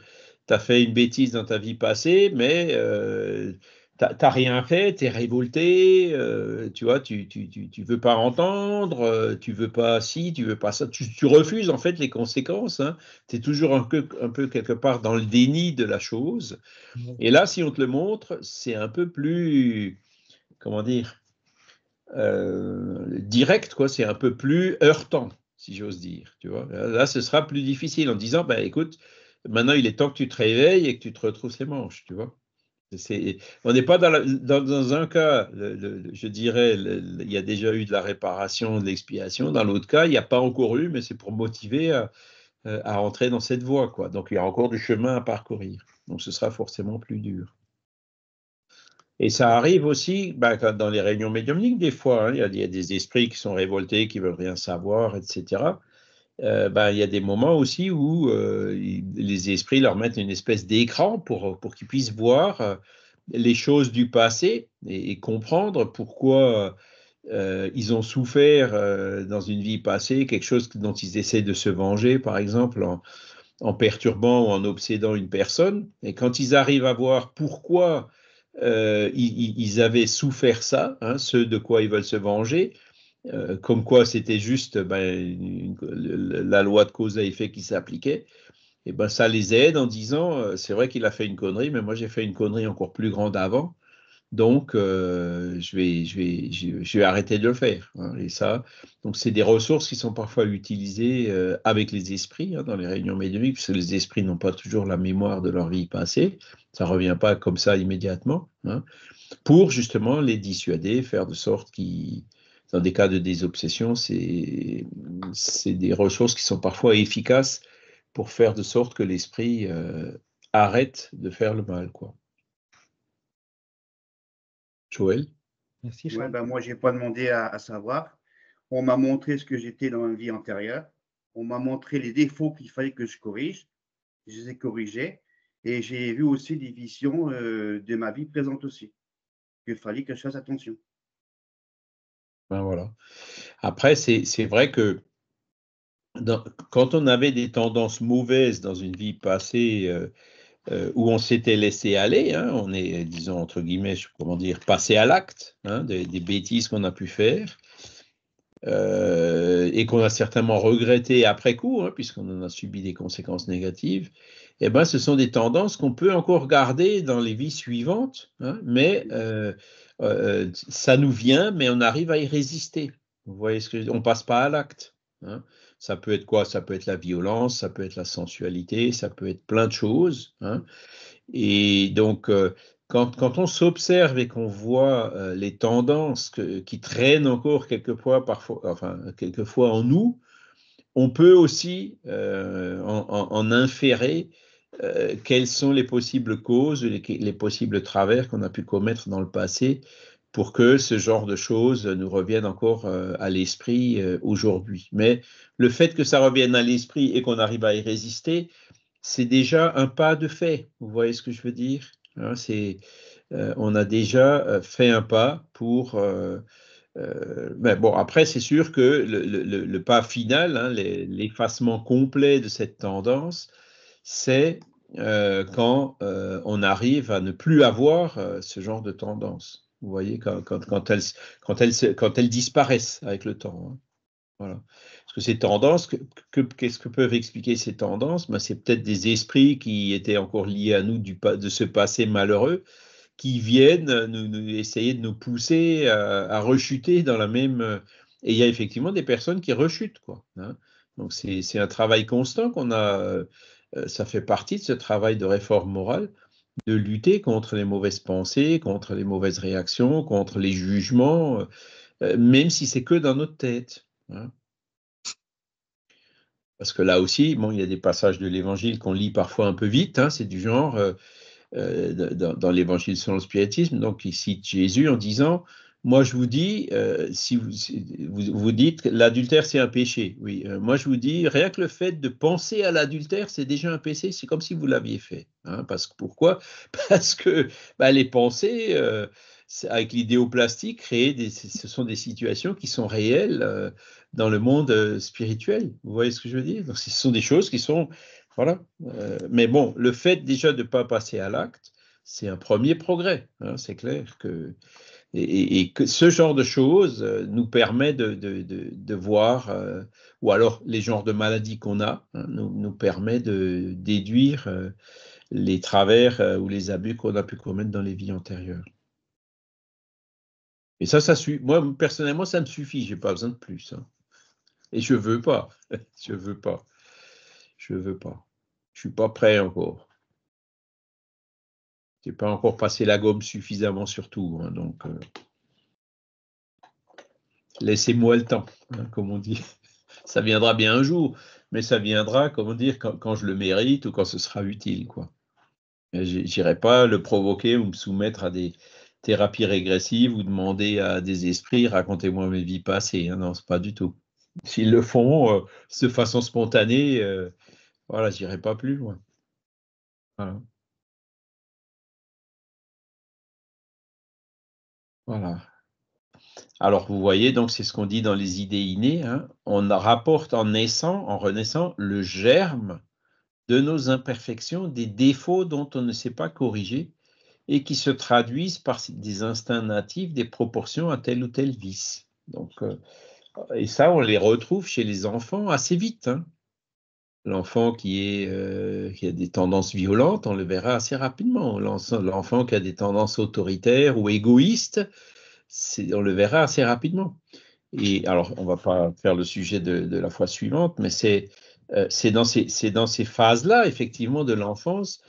tu as fait une bêtise dans ta vie passée, mais euh, tu n'as rien fait, tu es révolté, euh, tu vois, tu ne tu, veux pas entendre, tu veux pas ci, tu veux pas ça. Tu, refuses en fait les conséquences. Hein. Tu es toujours un peu, quelque part dans le déni de la chose. Mmh. Et là, si on te le montre, c'est un peu plus, comment dire, direct, quoi. c'est un peu plus heurtant si j'ose dire. Tu vois là, ce sera plus difficile en disant, bah, écoute, maintenant il est temps que tu te réveilles et que tu te retrouves les manches, tu vois. on n'est pas dans, dans, un cas, je dirais, il y a déjà eu de la réparation, de l'expiation. Dans l'autre cas, il n'y a pas encore eu, mais c'est pour motiver euh, euh, à, à, entrer dans cette voie. Quoi. Donc, il y a encore du chemin à parcourir. Donc, ce sera forcément plus dur. Et ça arrive aussi bah, dans les réunions médiumniques, des fois. Hein, il y, a des esprits qui sont révoltés, qui veulent rien savoir, etc. Euh, bah, il y a des moments aussi où euh, les esprits leur mettent une espèce d'écran pour, pour qu'ils puissent voir euh, les choses du passé et, comprendre pourquoi ils ont souffert dans une vie passée, quelque chose dont ils essaient de se venger, par exemple, en perturbant ou en obsédant une personne. Et quand ils arrivent à voir pourquoi euh, ils, avaient souffert ça, hein, ceux de quoi ils veulent se venger, euh, comme quoi c'était juste ben, la loi de cause à effet qui s'appliquait. Et eh ben ça les aide en disant, euh, c'est vrai qu'il a fait une connerie, mais moi j'ai fait une connerie encore plus grande avant. Donc, euh, je, vais, arrêter de le faire. Hein, et ça, donc c'est des ressources qui sont parfois utilisées euh, avec les esprits hein, dans les réunions médiumiques, que les esprits n'ont pas toujours la mémoire de leur vie passée. Ça ne revient pas comme ça immédiatement, hein, pour justement les dissuader, faire de sorte que dans des cas de désobsession, c'est des ressources qui sont parfois efficaces pour faire de sorte que l'esprit euh, arrête de faire le mal. quoi. Joël. Ben, moi, je n'ai pas demandé à, savoir. On m'a montré ce que j'étais dans ma vie antérieure. On m'a montré les défauts qu'il fallait que je corrige. Je les ai corrigés. Et j'ai vu aussi des visions euh, de ma vie présente aussi. Il fallait que je fasse attention. Ben, voilà. Après, c'est vrai que quand on avait des tendances mauvaises dans une vie passée, euh, euh, où on s'était laissé aller. Hein, on est, disons, entre guillemets, comment dire, passé à l'acte hein, des, bêtises qu'on a pu faire. Euh, et qu'on a certainement regretté après coup, hein, puisqu'on en a subi des conséquences négatives, eh ben, ce sont des tendances qu'on peut encore garder dans les vies suivantes, mais euh, ça nous vient, mais on arrive à y résister. Vous voyez ce que je... on passe pas à l'acte. Ça peut être quoi Ça peut être la violence, ça peut être la sensualité, ça peut être plein de choses. Hein. Et donc, euh, quand, quand, on s'observe et qu'on voit euh, les tendances qui traînent encore quelquefois, parfois, enfin, quelquefois en nous, on peut aussi euh, en, inférer quelles sont les possibles causes, les possibles travers qu'on a pu commettre dans le passé pour que ce genre de choses nous reviennent encore euh, à l'esprit euh, aujourd'hui. Mais le fait que ça revienne à l'esprit et qu'on arrive à y résister, c'est déjà un pas de fait. Vous voyez ce que je veux dire hein? C'est euh, on a déjà fait un pas pour. mais bon, après, c'est sûr que le, pas final, hein, l'effacement complet de cette tendance, c'est quand on arrive à ne plus avoir ce genre de tendance. Vous voyez, quand, elles, disparaissent avec le temps. Hein. Parce que ces tendances, qu'est-ce que, peuvent expliquer ces tendances ben, C'est peut-être des esprits qui étaient encore liés à nous du, de ce passé malheureux, qui viennent nous, essayer de nous pousser à, rechuter dans la même. Et il y a effectivement des personnes qui rechutent. Quoi, hein. Donc c'est un travail constant qu'on a. Euh, ça fait partie de ce travail de réforme morale de lutter contre les mauvaises pensées, contre les mauvaises réactions, contre les jugements, euh, euh, même si c'est que dans notre tête. Hein. Parce que là aussi, bon, il y a des passages de l'Évangile qu'on lit parfois un peu vite, hein, c'est du genre euh, dans, dans l'Évangile selon le spiritisme, donc il cite Jésus en disant moi, je vous dis, euh, si vous, vous, vous dites l'adultère, c'est un péché. Oui, euh, moi, je vous dis, rien que le fait de penser à l'adultère, c'est déjà un péché. C'est comme si vous l'aviez fait. parce, hein, pourquoi Parce que bah, les pensées, euh, avec l'idéoplastie, créent ce sont des situations qui sont réelles dans le monde spirituel. Vous voyez ce que je veux dire Donc, Ce sont des choses qui sont. Voilà. mais bon, le fait déjà de ne pas passer à l'acte, c'est un premier progrès. Hein, c'est clair que. Et, que ce genre de choses euh, nous permet de, voir, euh, ou alors les genres de maladies qu'on a, hein, nous, nous, permet de déduire euh, les travers ou les abus qu'on a pu commettre dans les vies antérieures. Et ça, ça Moi, personnellement, ça me suffit. Je n'ai pas besoin de plus. Hein. Et je ne veux pas. je ne veux pas. Je veux pas. Je suis pas prêt encore n'ai pas encore passé la gomme suffisamment sur tout. Hein, donc, euh, laissez-moi le temps, hein, comme on dit. ça viendra bien un jour, mais ça viendra, comment dire, quand, je le mérite ou quand ce sera utile, quoi. J'irai pas le provoquer ou me soumettre à des thérapies régressives ou demander à des esprits racontez-moi mes vies passées. Hein, non, c'est pas du tout. S'ils le font euh, de façon spontanée, euh, voilà, j'irai pas plus loin. Voilà. Alors vous voyez, donc c'est ce qu'on dit dans les idées innées. Hein. On rapporte en naissant, en renaissant, le germe de nos imperfections, des défauts dont on ne sait pas corriger et qui se traduisent par des instincts natifs, des proportions à tel ou tel vice. Donc, euh, et ça, on les retrouve chez les enfants assez vite. Hein. L'enfant qui, est, euh, qui a des tendances violentes, on le verra assez rapidement. L'enfant qui a des tendances autoritaires ou égoïstes, on le verra assez rapidement. Et alors, on ne va pas faire le sujet de, la fois suivante, mais c'est euh, c'est dans ces, ces phases-là, effectivement, de l'enfance,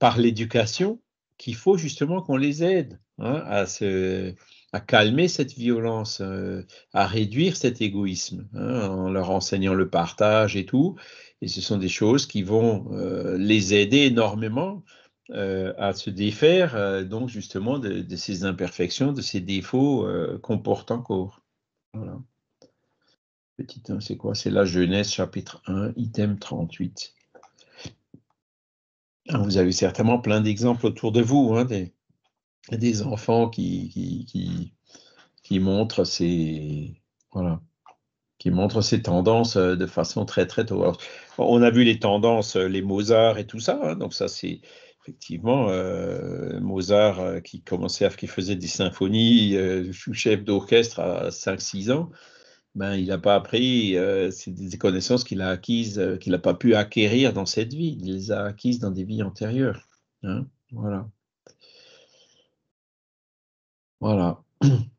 par l'éducation, qu'il faut justement qu'on les aide hein, à, se, à calmer cette violence, euh, à réduire cet égoïsme, hein, en leur enseignant le partage et tout. Et ce sont des choses qui vont euh, les aider énormément euh, à se défaire, euh, donc justement, de, ces imperfections, de ces défauts qu'on porte encore. Voilà. Petit 1, hein, c'est quoi C'est la Genèse, chapitre 1, item 38. Ah, vous avez certainement plein d'exemples autour de vous, hein, des, enfants qui, qui montrent ces. Voilà qui montre ses tendances euh, de façon très très tôt. on a vu les tendances, euh, les Mozart et tout ça, hein. donc ça c'est effectivement euh, Mozart qui commençait à qui faisait des symphonies, sous chef d'orchestre à 5-6 ans. Ben, il n'a pas appris, c'est des connaissances qu'il a acquises, qu'il n'a pas pu acquérir dans cette vie. Il les a acquises dans des vies antérieures. Hein, voilà. Voilà.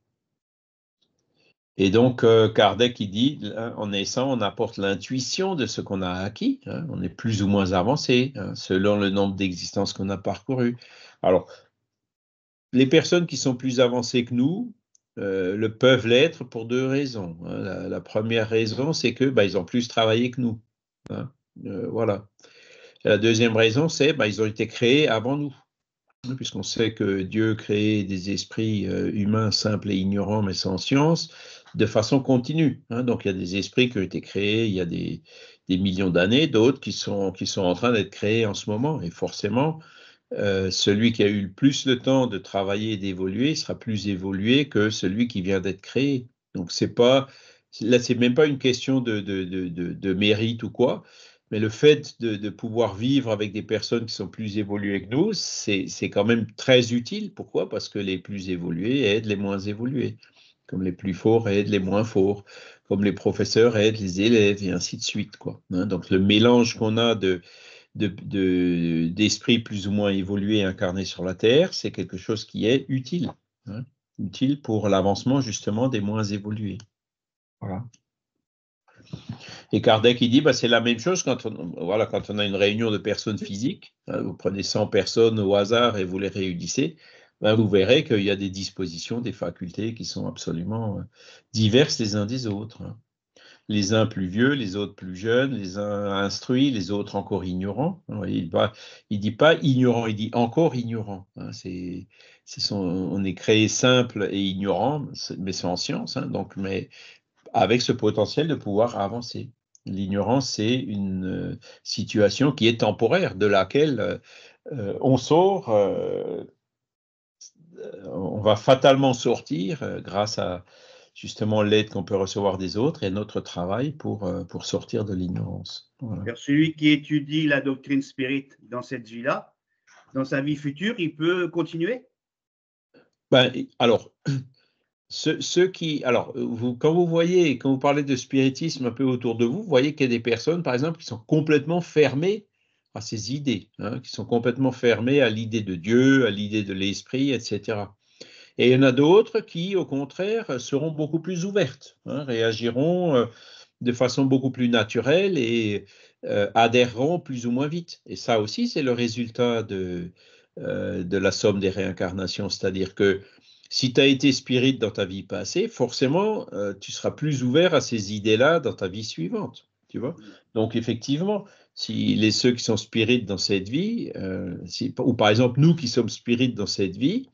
Et donc, euh, Kardec, il dit, en naissant, on apporte l'intuition de ce qu'on a acquis. Hein. on est plus ou moins avancé, hein, selon le nombre d'existences qu'on a parcourues. Alors, les personnes qui sont plus avancées que nous euh, le peuvent l'être pour deux raisons. Hein. La, première raison, c'est qu'ils bah, ont plus travaillé que nous. Euh, voilà. La deuxième raison, c'est bah, ont été créés avant nous puisqu'on sait que Dieu crée des esprits humains simples et ignorants mais sans science, de façon continue. Hein. Donc il y a des esprits qui ont été créés il y a des, millions d'années, d'autres qui sont, qui sont en train d'être créés en ce moment. Et forcément, euh, celui qui a eu le plus de temps de travailler et d'évoluer sera plus évolué que celui qui vient d'être créé. Donc c'est pas là, c'est même pas une question de, de, mérite ou quoi, mais le fait de, pouvoir vivre avec des personnes qui sont plus évoluées que nous, c'est quand même très utile. Pourquoi Parce que les plus évolués aident les moins évolués comme les plus forts aident les moins forts, comme les professeurs aident les élèves, et ainsi de suite. Quoi. Hein. donc le mélange qu'on a de, d'esprit plus ou moins évolués incarnés sur la Terre, c'est quelque chose qui est utile, hein, utile pour l'avancement justement des moins évolués. Voilà. Et Kardec, il dit, bah, c'est la même chose quand on, a une réunion de personnes physiques. Hein, vous prenez 100 personnes au hasard et vous les réunissez. Ben, vous verrez qu'il y a des dispositions, des facultés qui sont absolument euh, diverses les uns des autres. Hein. Les uns plus vieux, les autres plus jeunes, les uns instruits, les autres encore ignorants. Hein. Il ne dit pas ignorant, il dit encore ignorant. Hein. C'est, on est créé simple et ignorant, mais c'est en science, donc, mais avec ce potentiel de pouvoir avancer. L'ignorance, c'est une euh, situation qui est temporaire, de laquelle euh, on sort on va fatalement sortir euh, grâce à justement l'aide qu'on peut recevoir des autres et notre travail pour, euh, pour sortir de l'ignorance. Celui qui étudie la doctrine spirit dans cette vie-là, dans sa vie future, il peut continuer ben, Alors, ceux, qui. Alors, vous, quand vous voyez, quand vous parlez de spiritisme un peu autour de vous, vous voyez qu'il y a des personnes, par exemple, qui sont complètement fermées à ces idées, hein, qui sont complètement fermées à l'idée de Dieu, à l'idée de l'esprit, etc. Et il y en a d'autres qui, au contraire, seront beaucoup plus ouvertes, hein, réagiront euh, de façon beaucoup plus naturelle et euh, adhéreront plus ou moins vite. Et ça aussi, c'est le résultat euh, de, la somme des réincarnations, c'est-à-dire que si tu as été spirite dans ta vie passée, forcément, tu seras plus ouvert à ces idées-là dans ta vie suivante. Tu vois Donc, effectivement, si les ceux qui sont spirites dans cette vie, euh, ou par exemple nous qui sommes spirites dans cette vie,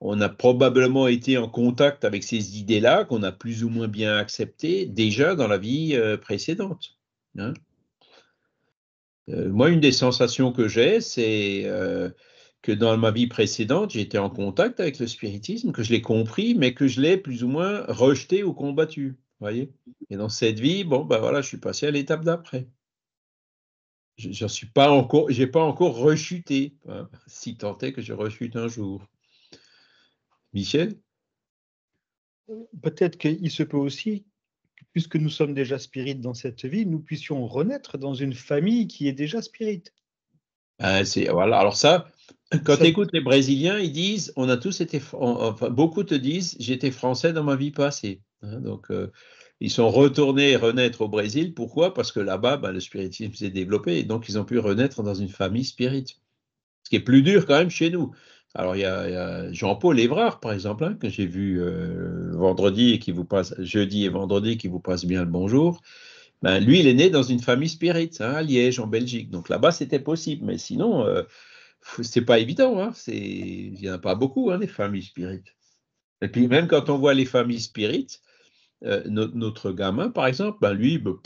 on a probablement été en contact avec ces idées-là qu'on a plus ou moins bien acceptées déjà dans la vie euh, précédente. Hein. Euh, moi, une des sensations que j'ai, c'est que dans ma vie précédente, j'étais en contact avec le spiritisme, que je l'ai compris, mais que je l'ai plus ou moins rejeté ou combattu. Voyez Et dans cette vie, bon, ben voilà, je suis passé à l'étape d'après je n'ai suis pas encore, j'ai pas encore rechuté, hein, si tant est que je rechute un jour. Michel Peut-être qu'il se peut aussi, puisque nous sommes déjà spirites dans cette vie, nous puissions renaître dans une famille qui est déjà spirite. Ah, voilà, alors ça, quand tu écoutes les Brésiliens, ils disent, on a tous été, beaucoup te disent, j'étais français dans ma vie passée. Hein, donc, euh, ils sont retournés renaître au Brésil. Pourquoi Parce que là-bas, bah, le spiritisme s'est développé et donc ils ont pu renaître dans une famille spirite. Ce qui est plus dur quand même chez nous. Alors il y a, Jean-Paul Évrard, par exemple, hein, que j'ai vu euh, vendredi et qui vous passe jeudi et vendredi, qui vous passe bien le bonjour. Ben, lui, il est né dans une famille spirite hein, à Liège, en Belgique. Donc là-bas, c'était possible. Mais sinon, ce euh, c'est pas évident. Hein, il n'y en a pas beaucoup, hein, les familles spirites. Et puis même quand on voit les familles spirites, euh, notre, gamin, par exemple, ben, lui, ben,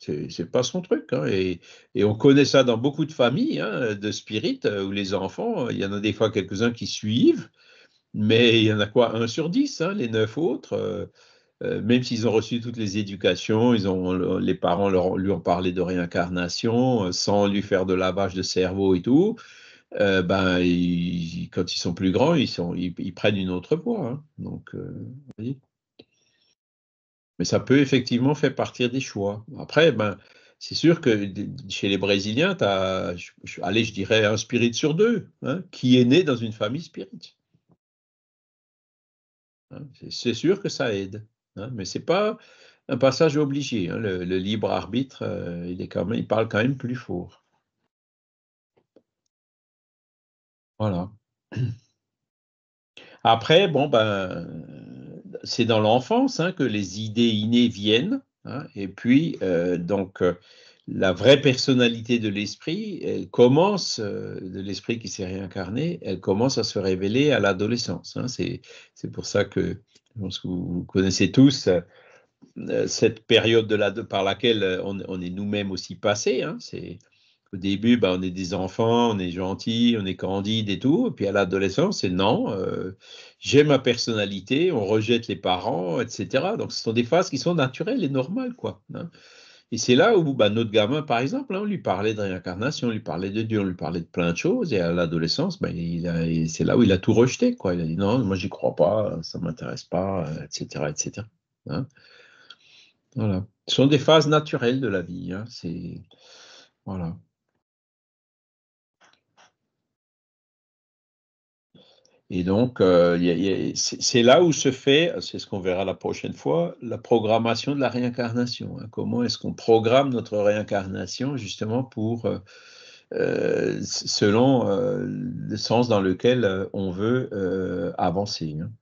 c'est pas son truc. Hein, et, on connaît ça dans beaucoup de familles hein, de spirit euh, où les enfants, euh, il y en a des fois quelques-uns qui suivent, mais il y en a quoi Un sur dix, hein, les neuf autres, même s'ils ont reçu toutes les éducations, ils ont, les parents leur, lui ont parlé de réincarnation sans lui faire de lavage de cerveau et tout. ben, quand ils sont plus grands, ils, sont, ils, prennent une autre voie. Donc, mais ça peut effectivement faire partir des choix. Après, ben, c'est sûr que chez les Brésiliens, tu as, allez, je dirais, un spirit sur deux, hein, qui est né dans une famille spirit. Hein, c'est sûr que ça aide, hein, mais ce n'est pas un passage obligé. Le, libre arbitre, euh, il, est quand même, il parle quand même plus fort. Voilà. Après, bon, ben, c'est dans l'enfance hein, que les idées innées viennent. Hein, et puis, euh, donc, euh, la vraie personnalité de l'esprit, elle commence, euh, de l'esprit qui s'est réincarné, elle commence à se révéler à l'adolescence. Hein. c'est, pour ça que je pense que vous, connaissez tous cette période de la, par laquelle on, on est nous-mêmes aussi passés. c'est au début, bah, on est des enfants, on est gentils, on est candides et tout. Et puis à l'adolescence, c'est non, euh, j'ai ma personnalité, on rejette les parents, etc. Donc ce sont des phases qui sont naturelles et normales, quoi. Hein. Et c'est là où bah, notre gamin, par exemple, hein, on lui parlait de réincarnation, on lui parlait de Dieu, on lui parlait de plein de choses. Et à l'adolescence, bah, c'est là où il a tout rejeté. Quoi. Il a dit non, moi j'y crois pas, ça m'intéresse pas, etc. etc. Hein. voilà. Ce sont des phases naturelles de la vie. C'est voilà. Et donc, euh, c'est là où se fait, c'est ce qu'on verra la prochaine fois, la programmation de la réincarnation. Hein. Comment est-ce qu'on programme notre réincarnation justement pour, euh, euh, selon le sens dans lequel on veut avancer. Hein.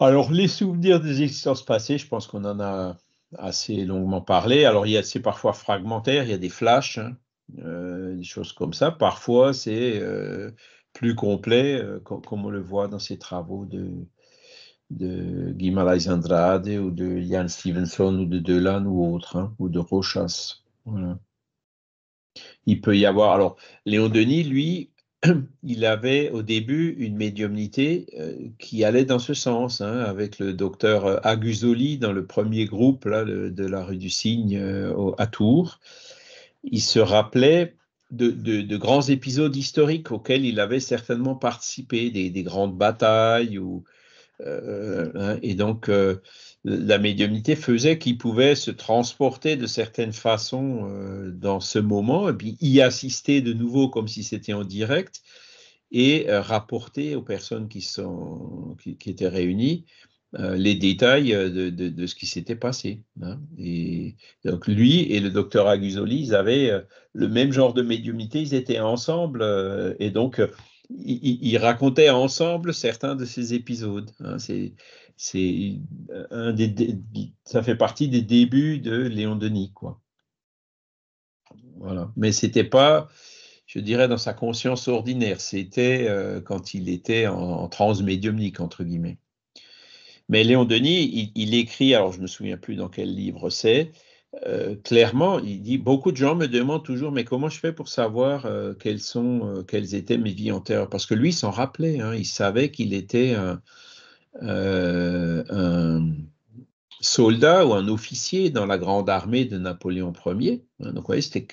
Alors, les souvenirs des existences passées, je pense qu'on en a assez longuement parlé. Alors, c'est parfois fragmentaire, il y a des flashs. Hein. Euh, des choses comme ça. Parfois, c'est euh, plus complet, euh, comme on le voit dans ces travaux de, de Andrade ou de Ian Stevenson ou de Delan ou autre, hein, ou de Rochas. Il peut y avoir. Alors, Léon Denis, lui, il avait au début une médiumnité qui allait dans ce sens, hein, avec le docteur Aguzoli dans le premier groupe là, de la rue du Cygne à Tours il se rappelait de, grands épisodes historiques auxquels il avait certainement participé, des, grandes batailles. Euh, hein, et donc, euh, la médiumnité faisait qu'il pouvait se transporter de certaines façons euh, dans ce moment, et puis y assister de nouveau comme si c'était en direct, et rapporter aux personnes qui, sont, qui étaient réunies euh, les détails euh, de, ce qui s'était passé. Hein. Et donc lui et le docteur Agusoli, ils avaient euh, le même genre de médiumnité, ils étaient ensemble et donc ils, racontaient ensemble certains de ces épisodes. Hein. C'est, ça fait partie des débuts de Léon Denis, quoi. Voilà. Mais c'était pas, je dirais, dans sa conscience ordinaire. C'était quand il était en, en transmédiumnique entre guillemets. Mais Léon Denis, il, écrit, alors je ne me souviens plus dans quel livre c'est, euh, clairement, il dit beaucoup de gens me demandent toujours, mais comment je fais pour savoir euh, quelles sont, euh, étaient mes vies antérieures Parce que lui, s'en rappelait, hein, il savait qu'il était un, soldat ou un officier dans la grande armée de Napoléon Ier. Hein. donc, vous voyez, c'était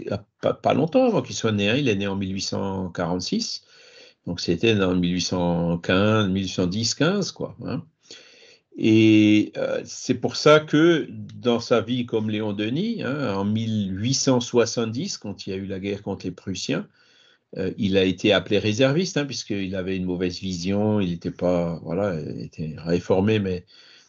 pas, longtemps avant qu'il soit né. Hein. il est né en 1846, donc c'était dans 1815, 1810-15, quoi. Et euh, c'est pour ça que dans sa vie comme Léon Denis, hein, en 1870, quand il y a eu la guerre contre les Prussiens, euh, il a été appelé réserviste, hein, puisqu'il avait une mauvaise vision, il n'était pas, voilà, était réformé, mais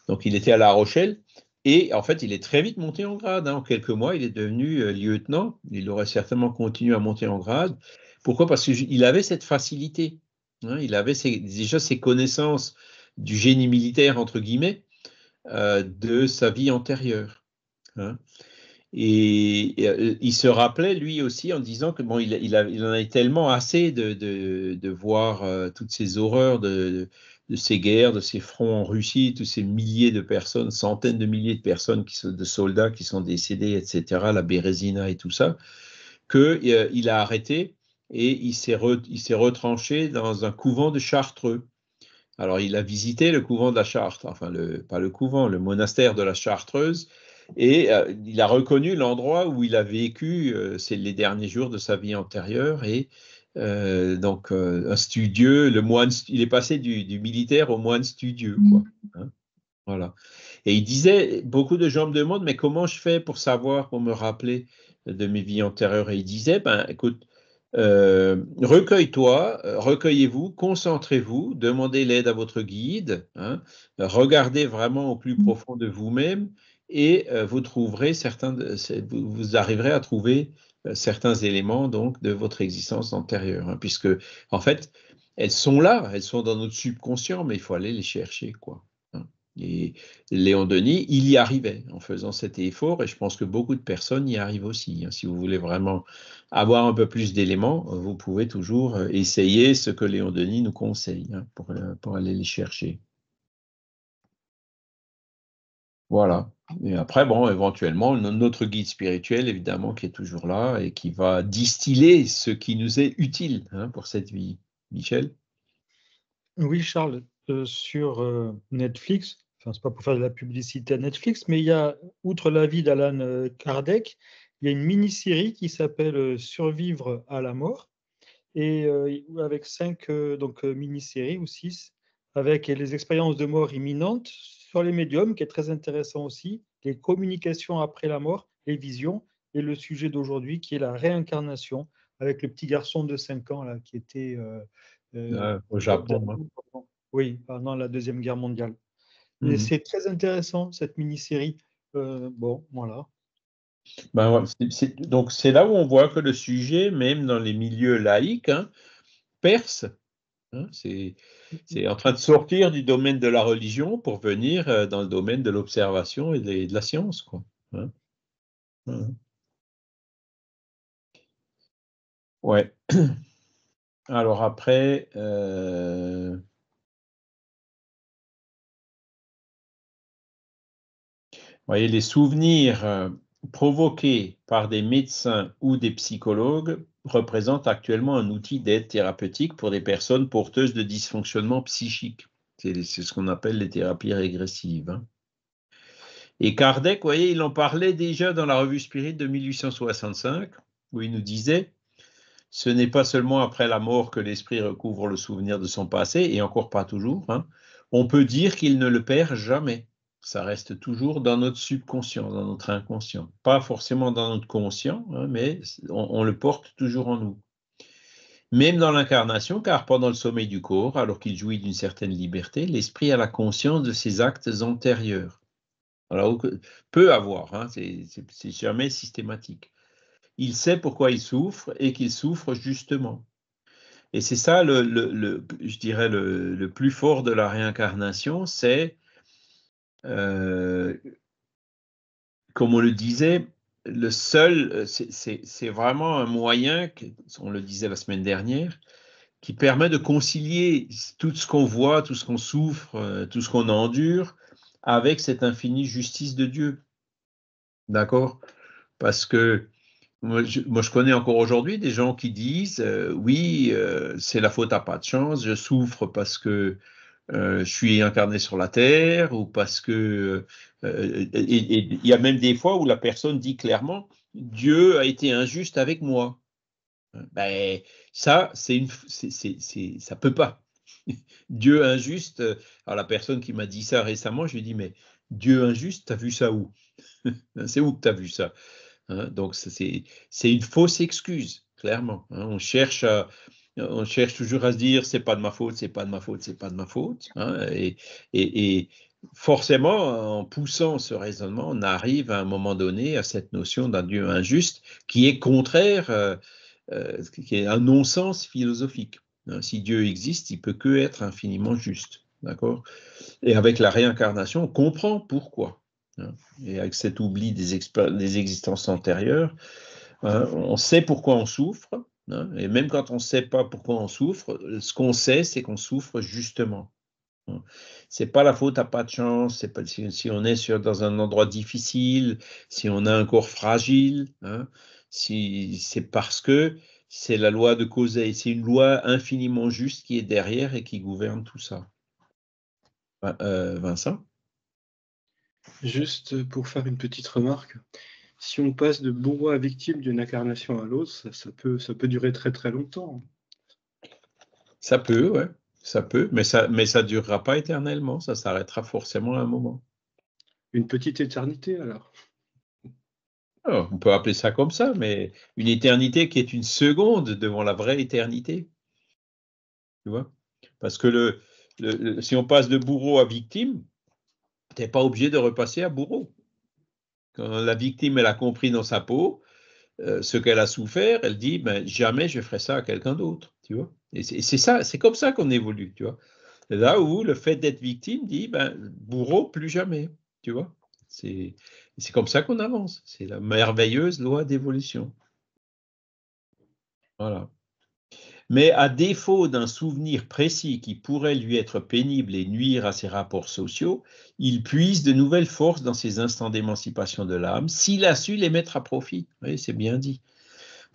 donc il était à La Rochelle. Et en fait, il est très vite monté en grade. Hein. En quelques mois, il est devenu euh, lieutenant. Il aurait certainement continué à monter en grade. Pourquoi Parce qu'il avait cette facilité. il avait déjà ses connaissances du génie militaire, entre guillemets, euh, de sa vie antérieure. Hein. Et, euh, il se rappelait lui aussi en disant que bon, il, en avait tellement assez de, voir euh, toutes ces horreurs de, ces guerres, de ces fronts en Russie, tous ces milliers de personnes, centaines de milliers de personnes, qui sont, de soldats qui sont décédés, etc., la Bérésina et tout ça, qu'il a arrêté et il s'est, retranché dans un couvent de Chartreux. Alors, il a visité le couvent de la Chartre, enfin, le, pas le couvent, le monastère de la Chartreuse, et euh, il a reconnu l'endroit où il a vécu euh, les derniers jours de sa vie antérieure. Et euh, donc, un studieux, le moine, il est passé du, militaire au moine studieux, quoi. Mmh. Hein, voilà. Et il disait, beaucoup de gens me demandent, mais comment je fais pour savoir, pour me rappeler de mes vies antérieures Et il disait, ben, écoute, euh, recueille-toi, euh, recueillez-vous, concentrez-vous, demandez l'aide à votre guide, hein. regardez vraiment au plus mmh. profond de vous-même et euh, vous trouverez certains, de, vous arriverez à trouver certains éléments donc de votre existence antérieure, hein, puisque en fait elles sont là, elles sont dans notre subconscient, mais il faut aller les chercher quoi. Et Léon Denis, il y arrivait en faisant cet effort, et je pense que beaucoup de personnes y arrivent aussi. Hein. Si vous voulez vraiment avoir un peu plus d'éléments, vous pouvez toujours euh, essayer ce que Léon Denis nous conseille hein, euh, pour, aller les chercher. Voilà. Et après, bon, éventuellement, notre guide spirituel, évidemment, qui est toujours là et qui va distiller ce qui nous est utile hein, pour cette vie. Michel Oui, Charles, euh, sur euh, Netflix, enfin, c'est pas pour faire de la publicité à Netflix, mais il y a, outre la vie d'Alan euh, Kardec, il y a une mini-série qui s'appelle Survivre à la mort, et avec cinq donc mini-séries ou six, avec les expériences de mort imminente sur les médiums, qui est très intéressant aussi, les communications après la mort, les visions, et le sujet d'aujourd'hui qui est la réincarnation, avec le petit garçon de 5 ans là, qui était ah, au Japon. Hein. Oui, pendant la Deuxième Guerre mondiale. Mais mhm. C'est très intéressant, cette mini-série. Euh, bon, voilà. Ben donc c'est là où on voit que le sujet, même dans les milieux laïques, hein, perce. Hein, c'est en train de sortir du domaine de la religion pour venir euh, dans le domaine de l'observation et de, la science. Quoi, hein. Ouais. Alors après, euh, les souvenirs euh, provoqués par des médecins ou des psychologues représentent actuellement un outil d'aide thérapeutique pour des personnes porteuses de dysfonctionnements psychiques. C'est ce qu'on appelle les thérapies régressives. Hein. Et Kardec, voyez, il en parlait déjà dans la revue Spirit de 1865, où il nous disait Ce n'est pas seulement après la mort que l'esprit recouvre le souvenir de son passé, et encore pas toujours. Hein. On peut dire qu'il ne le perd jamais ça reste toujours dans notre subconscient, dans notre inconscient. Pas forcément dans notre conscient, hein, mais on, le porte toujours en nous. Même dans l'incarnation, car pendant le sommeil du corps, alors qu'il jouit d'une certaine liberté, l'esprit a la conscience de ses actes antérieurs. Alors, peut avoir, hein, c'est jamais systématique. Il sait pourquoi il souffre et qu'il souffre justement. Et c'est ça, je dirais, le, plus fort de la réincarnation, c'est euh, comme on le disait, le seul, c'est vraiment un moyen, on le disait la semaine dernière, qui permet de concilier tout ce qu'on voit, tout ce qu'on souffre, euh, tout ce qu'on endure avec cette infinie justice de Dieu. D'accord Parce que moi je, connais encore aujourd'hui des gens qui disent euh, oui, c'est la faute à pas de chance, je souffre parce que euh, je suis incarné sur la terre ou parce que euh, euh, il y a même des fois où la personne dit clairement Dieu a été injuste avec moi. Ben, ça, c'est une, c'est, ça peut pas. Dieu injuste. Alors la personne qui m'a dit ça récemment, je lui dis mais Dieu injuste, t'as vu ça où C'est où que t'as vu ça hein, Donc c'est, c'est une fausse excuse, clairement. Hein. on cherche à, euh, on cherche toujours à se dire c'est pas de ma faute, c'est pas de ma faute, c'est pas de ma faute. Hein, et, forcément, en poussant ce raisonnement, on arrive à un moment donné à cette notion d'un Dieu injuste qui est contraire, euh, euh, qui est un non-sens philosophique. Hein, si Dieu existe, il peut que être infiniment juste. D'accord Et avec la réincarnation, on comprend pourquoi. Hein, et avec cet oubli des existences antérieures, on sait pourquoi on souffre, Hein. Et même quand on ne sait pas pourquoi on souffre, ce qu'on sait, c'est qu'on souffre justement. Hein. C'est pas la faute à pas de chance, c'est si, on est dans un endroit difficile, si on a un corps fragile, hein. si c'est parce que c'est la loi de cause et c'est une loi infiniment juste qui est derrière et qui gouverne tout ça. Euh, Vincent Juste pour faire une petite remarque, si on passe de bourreau à victime d'une incarnation à l'autre, ça, peut, ça peut durer très très longtemps. Ça peut, ouais, ça peut, mais ça ne mais ça durera pas éternellement, ça s'arrêtera forcément à un moment. Une petite éternité alors. Oh, on peut appeler ça comme ça, mais une éternité qui est une seconde devant la vraie éternité. Tu vois Parce que le, si on passe de bourreau à victime, tu n'es pas obligé de repasser à bourreau. Quand la victime, elle a compris dans sa peau euh, ce qu'elle a souffert, elle dit ben, jamais je ferai ça à quelqu'un d'autre, tu vois. Et c'est ça, c'est comme ça qu'on évolue, tu vois. Là où le fait d'être victime dit ben, bourreau plus jamais, tu vois. C'est comme ça qu'on avance. C'est la merveilleuse loi d'évolution. Voilà. Mais à défaut d'un souvenir précis qui pourrait lui être pénible et nuire à ses rapports sociaux, il puise de nouvelles forces dans ses instants d'émancipation de l'âme, s'il a su les mettre à profit. Oui, c'est bien dit.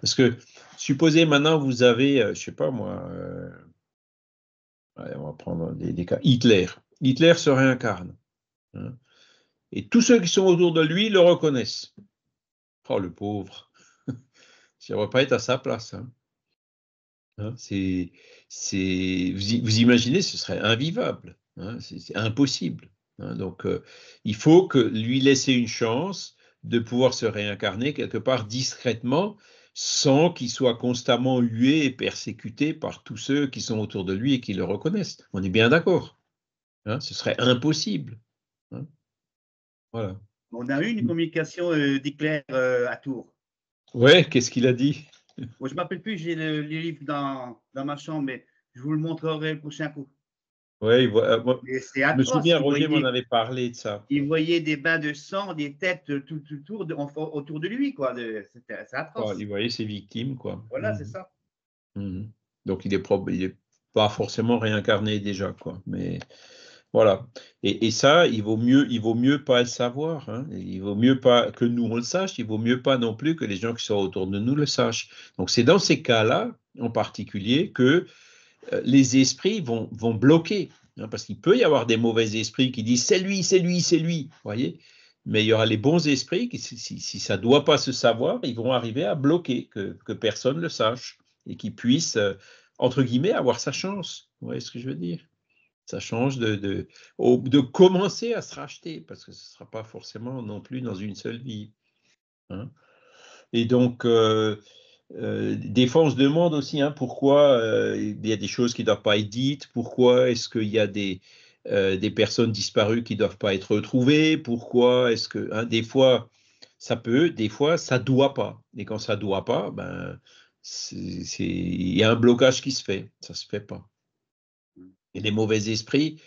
Parce que supposez maintenant vous avez, euh, je ne sais pas moi, euh, on va prendre des, cas. Hitler. Hitler se réincarne. Hein. et tous ceux qui sont autour de lui le reconnaissent. Oh le pauvre. Ça ne va pas être à sa place. Hein. Hein, c'est, c'est, vous, imaginez, ce serait invivable, hein, c'est, impossible. Hein, donc, euh, il faut que lui laisser une chance de pouvoir se réincarner quelque part discrètement, sans qu'il soit constamment hué et persécuté par tous ceux qui sont autour de lui et qui le reconnaissent. On est bien d'accord. ce serait impossible. voilà. On a eu une mmh. communication euh, d'Éclair euh, à Tours. Ouais, qu'est-ce qu'il a dit je je m'appelle plus, j'ai les livres dans, dans, ma chambre, mais je vous le montrerai le prochain coup. Oui, euh, je me souviens, Roger m'en avait parlé de ça. Il voyait des bains de sang, des têtes euh, tout, autour de lui, quoi. atroce. il voyait ses victimes, quoi. Voilà, mhm. c'est ça. Mhm. Donc, il n'est pas forcément réincarné déjà, quoi. Mais. Voilà. Et, ça, il vaut mieux, il vaut mieux pas le savoir. Hein. Il vaut mieux pas que nous on le sache. Il vaut mieux pas non plus que les gens qui sont autour de nous le sachent. Donc c'est dans ces cas-là, en particulier, que euh, les esprits vont, vont bloquer, hein, parce qu'il peut y avoir des mauvais esprits qui disent c'est lui, c'est lui, c'est lui. Voyez. Mais il y aura les bons esprits qui, si, ça doit pas se savoir, ils vont arriver à bloquer que, que personne le sache et qui puisse, euh, entre guillemets, avoir sa chance. Vous voyez ce que je veux dire ça change de, de, commencer à se racheter, parce que ce ne sera pas forcément non plus dans une seule vie. Hein. Et donc, défense euh, euh, des fois, on se demande aussi hein, pourquoi euh, il y a des choses qui ne doivent pas être dites, pourquoi est-ce qu'il y a des, des personnes disparues qui ne doivent pas être retrouvées, pourquoi est-ce que, hein, des fois, ça peut, des fois, ça ne doit pas. Et quand ça ne doit pas, ben, il y a un blocage qui se fait, ça ne se fait pas et les mauvais esprits,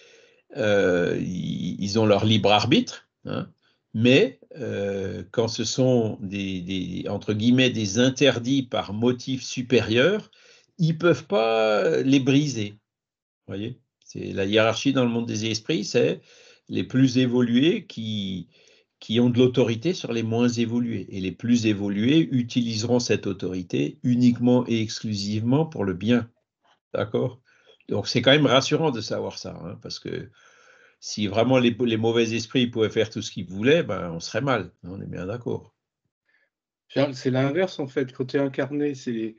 euh, ils ont leur libre arbitre, hein. mais euh, quand ce sont des, entre guillemets, des interdits par motif supérieur, ils ne peuvent pas les briser. vous voyez c'est La hiérarchie dans le monde des esprits, c'est les plus évolués qui, qui ont de l'autorité sur les moins évolués. Et les plus évolués utiliseront cette autorité uniquement et exclusivement pour le bien. D'accord donc c'est quand même rassurant de savoir ça, hein, parce que si vraiment les, les, mauvais esprits pouvaient faire tout ce qu'ils voulaient, ben, on serait mal, hein, on est bien d'accord. c'est l'inverse en fait. Quand tu es incarné, c'est,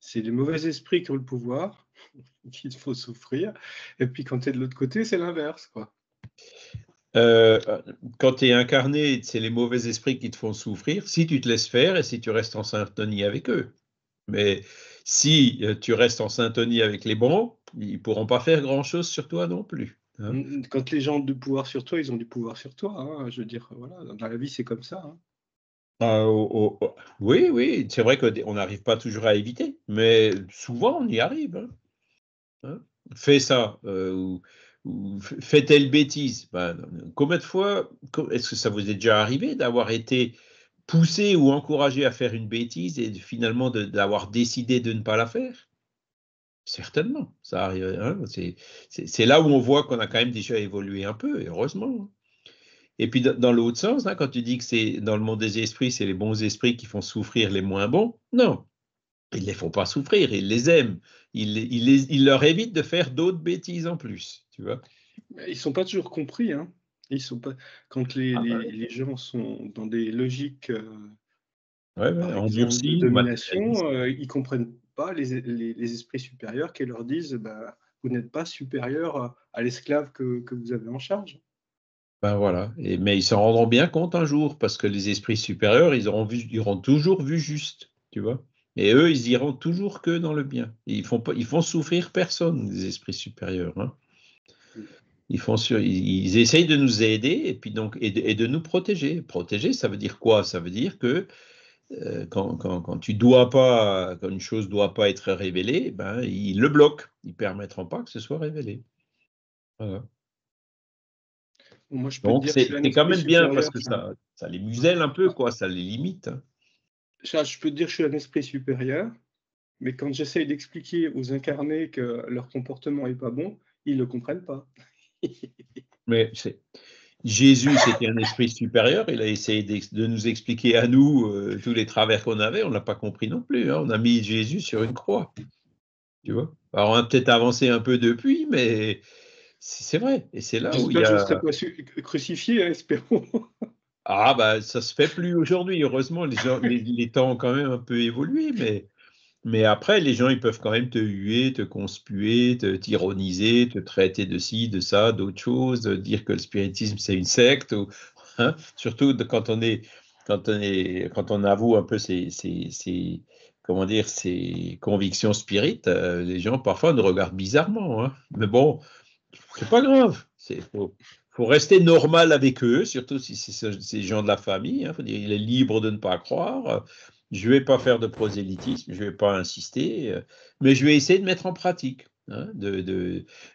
c'est les mauvais esprits qui ont le pouvoir, qu'il faut souffrir. Et puis quand tu es de l'autre côté, c'est l'inverse. Quoi. Euh, quand tu es incarné, c'est les mauvais esprits qui te font souffrir si tu te laisses faire et si tu restes en syntonie avec eux. Mais si euh, tu restes en syntonie avec les bons, ils pourront pas faire grand-chose sur toi non plus. Hein. Quand les gens ont du pouvoir sur toi, ils ont du pouvoir sur toi. Hein. Je veux dire, voilà, dans la vie, c'est comme ça. Hein. Ah, oui, oui, c'est vrai qu'on n'arrive pas toujours à éviter, mais souvent, on y arrive. Fais ça. Euh, ou, fais telle bêtise. Ben, combien de fois, est-ce que ça vous est déjà arrivé d'avoir été poussé ou encouragé à faire une bêtise et finalement d'avoir décidé de ne pas la faire Certainement, ça arrive. Hein, c'est là où on voit qu'on a quand même déjà évolué un peu, heureusement. Hein. Et puis dans l'autre sens, hein, quand tu dis que c'est dans le monde des esprits, c'est les bons esprits qui font souffrir les moins bons, non, ils ne les font pas souffrir, ils les aiment, ils, leur évitent de faire d'autres bêtises en plus, tu vois. Ils ne sont pas toujours compris, hein. Ils sont pas quand les, ah bah gens sont dans des logiques euh, de domination, euh, ils comprennent pas les, les, esprits supérieurs qui leur disent bah, vous n'êtes pas supérieur à l'esclave que, vous avez en charge. Ben voilà, Et, mais ils s'en rendront bien compte un jour parce que les esprits supérieurs, ils auront, vu, ils toujours vu juste, tu vois. Et eux, ils iront toujours que dans le bien. Ils font, ils font souffrir personne, les esprits supérieurs. Hein. Ils, font sur, ils, essayent de nous aider et puis donc et de nous protéger. Protéger, ça veut dire quoi Ça veut dire que euh, quand, tu dois pas, quand une chose doit pas être révélée, ben, ils le bloquent. Ils permettront pas que ce soit révélé. je peux Donc, c'est quand même bien parce que ça, les muselle un peu, quoi, ça les limite. Hein. je peux dire que je suis un esprit supérieur, mais quand j'essaye d'expliquer aux incarnés que leur comportement n'est pas bon, ils ne le comprennent pas. mais c'est. Jésus, c'était un esprit supérieur. Il a essayé de nous expliquer à nous euh, tous les travers qu'on avait. On ne l'a pas compris non plus. Hein. On a mis Jésus sur une croix. Tu vois Alors, on a peut-être avancé un peu depuis, mais c'est vrai. Et c'est là où il a... crucifié, hein, espérons. Ah, bah, ça se fait plus aujourd'hui. Heureusement, les, les, les, temps ont quand même un peu évolué, mais mais après, les gens, ils peuvent quand même te huer, te conspuer, te t'ironiser, te traiter de ci, de ça, d'autre chose, dire que le spiritisme, c'est une secte, ou, hein, surtout quand on est, quand on est, quand on avoue un peu ses, comment dire, ses convictions spirites, euh, les gens parfois nous regardent bizarrement. Hein. Mais bon, c'est pas grave. C'est, faut rester normal avec eux, surtout si c'est ces gens de la famille. Hein, faut dire, il est libre de ne pas croire. Je ne vais pas faire de prosélytisme, je ne vais pas insister, euh, mais je vais essayer de mettre en pratique, hein,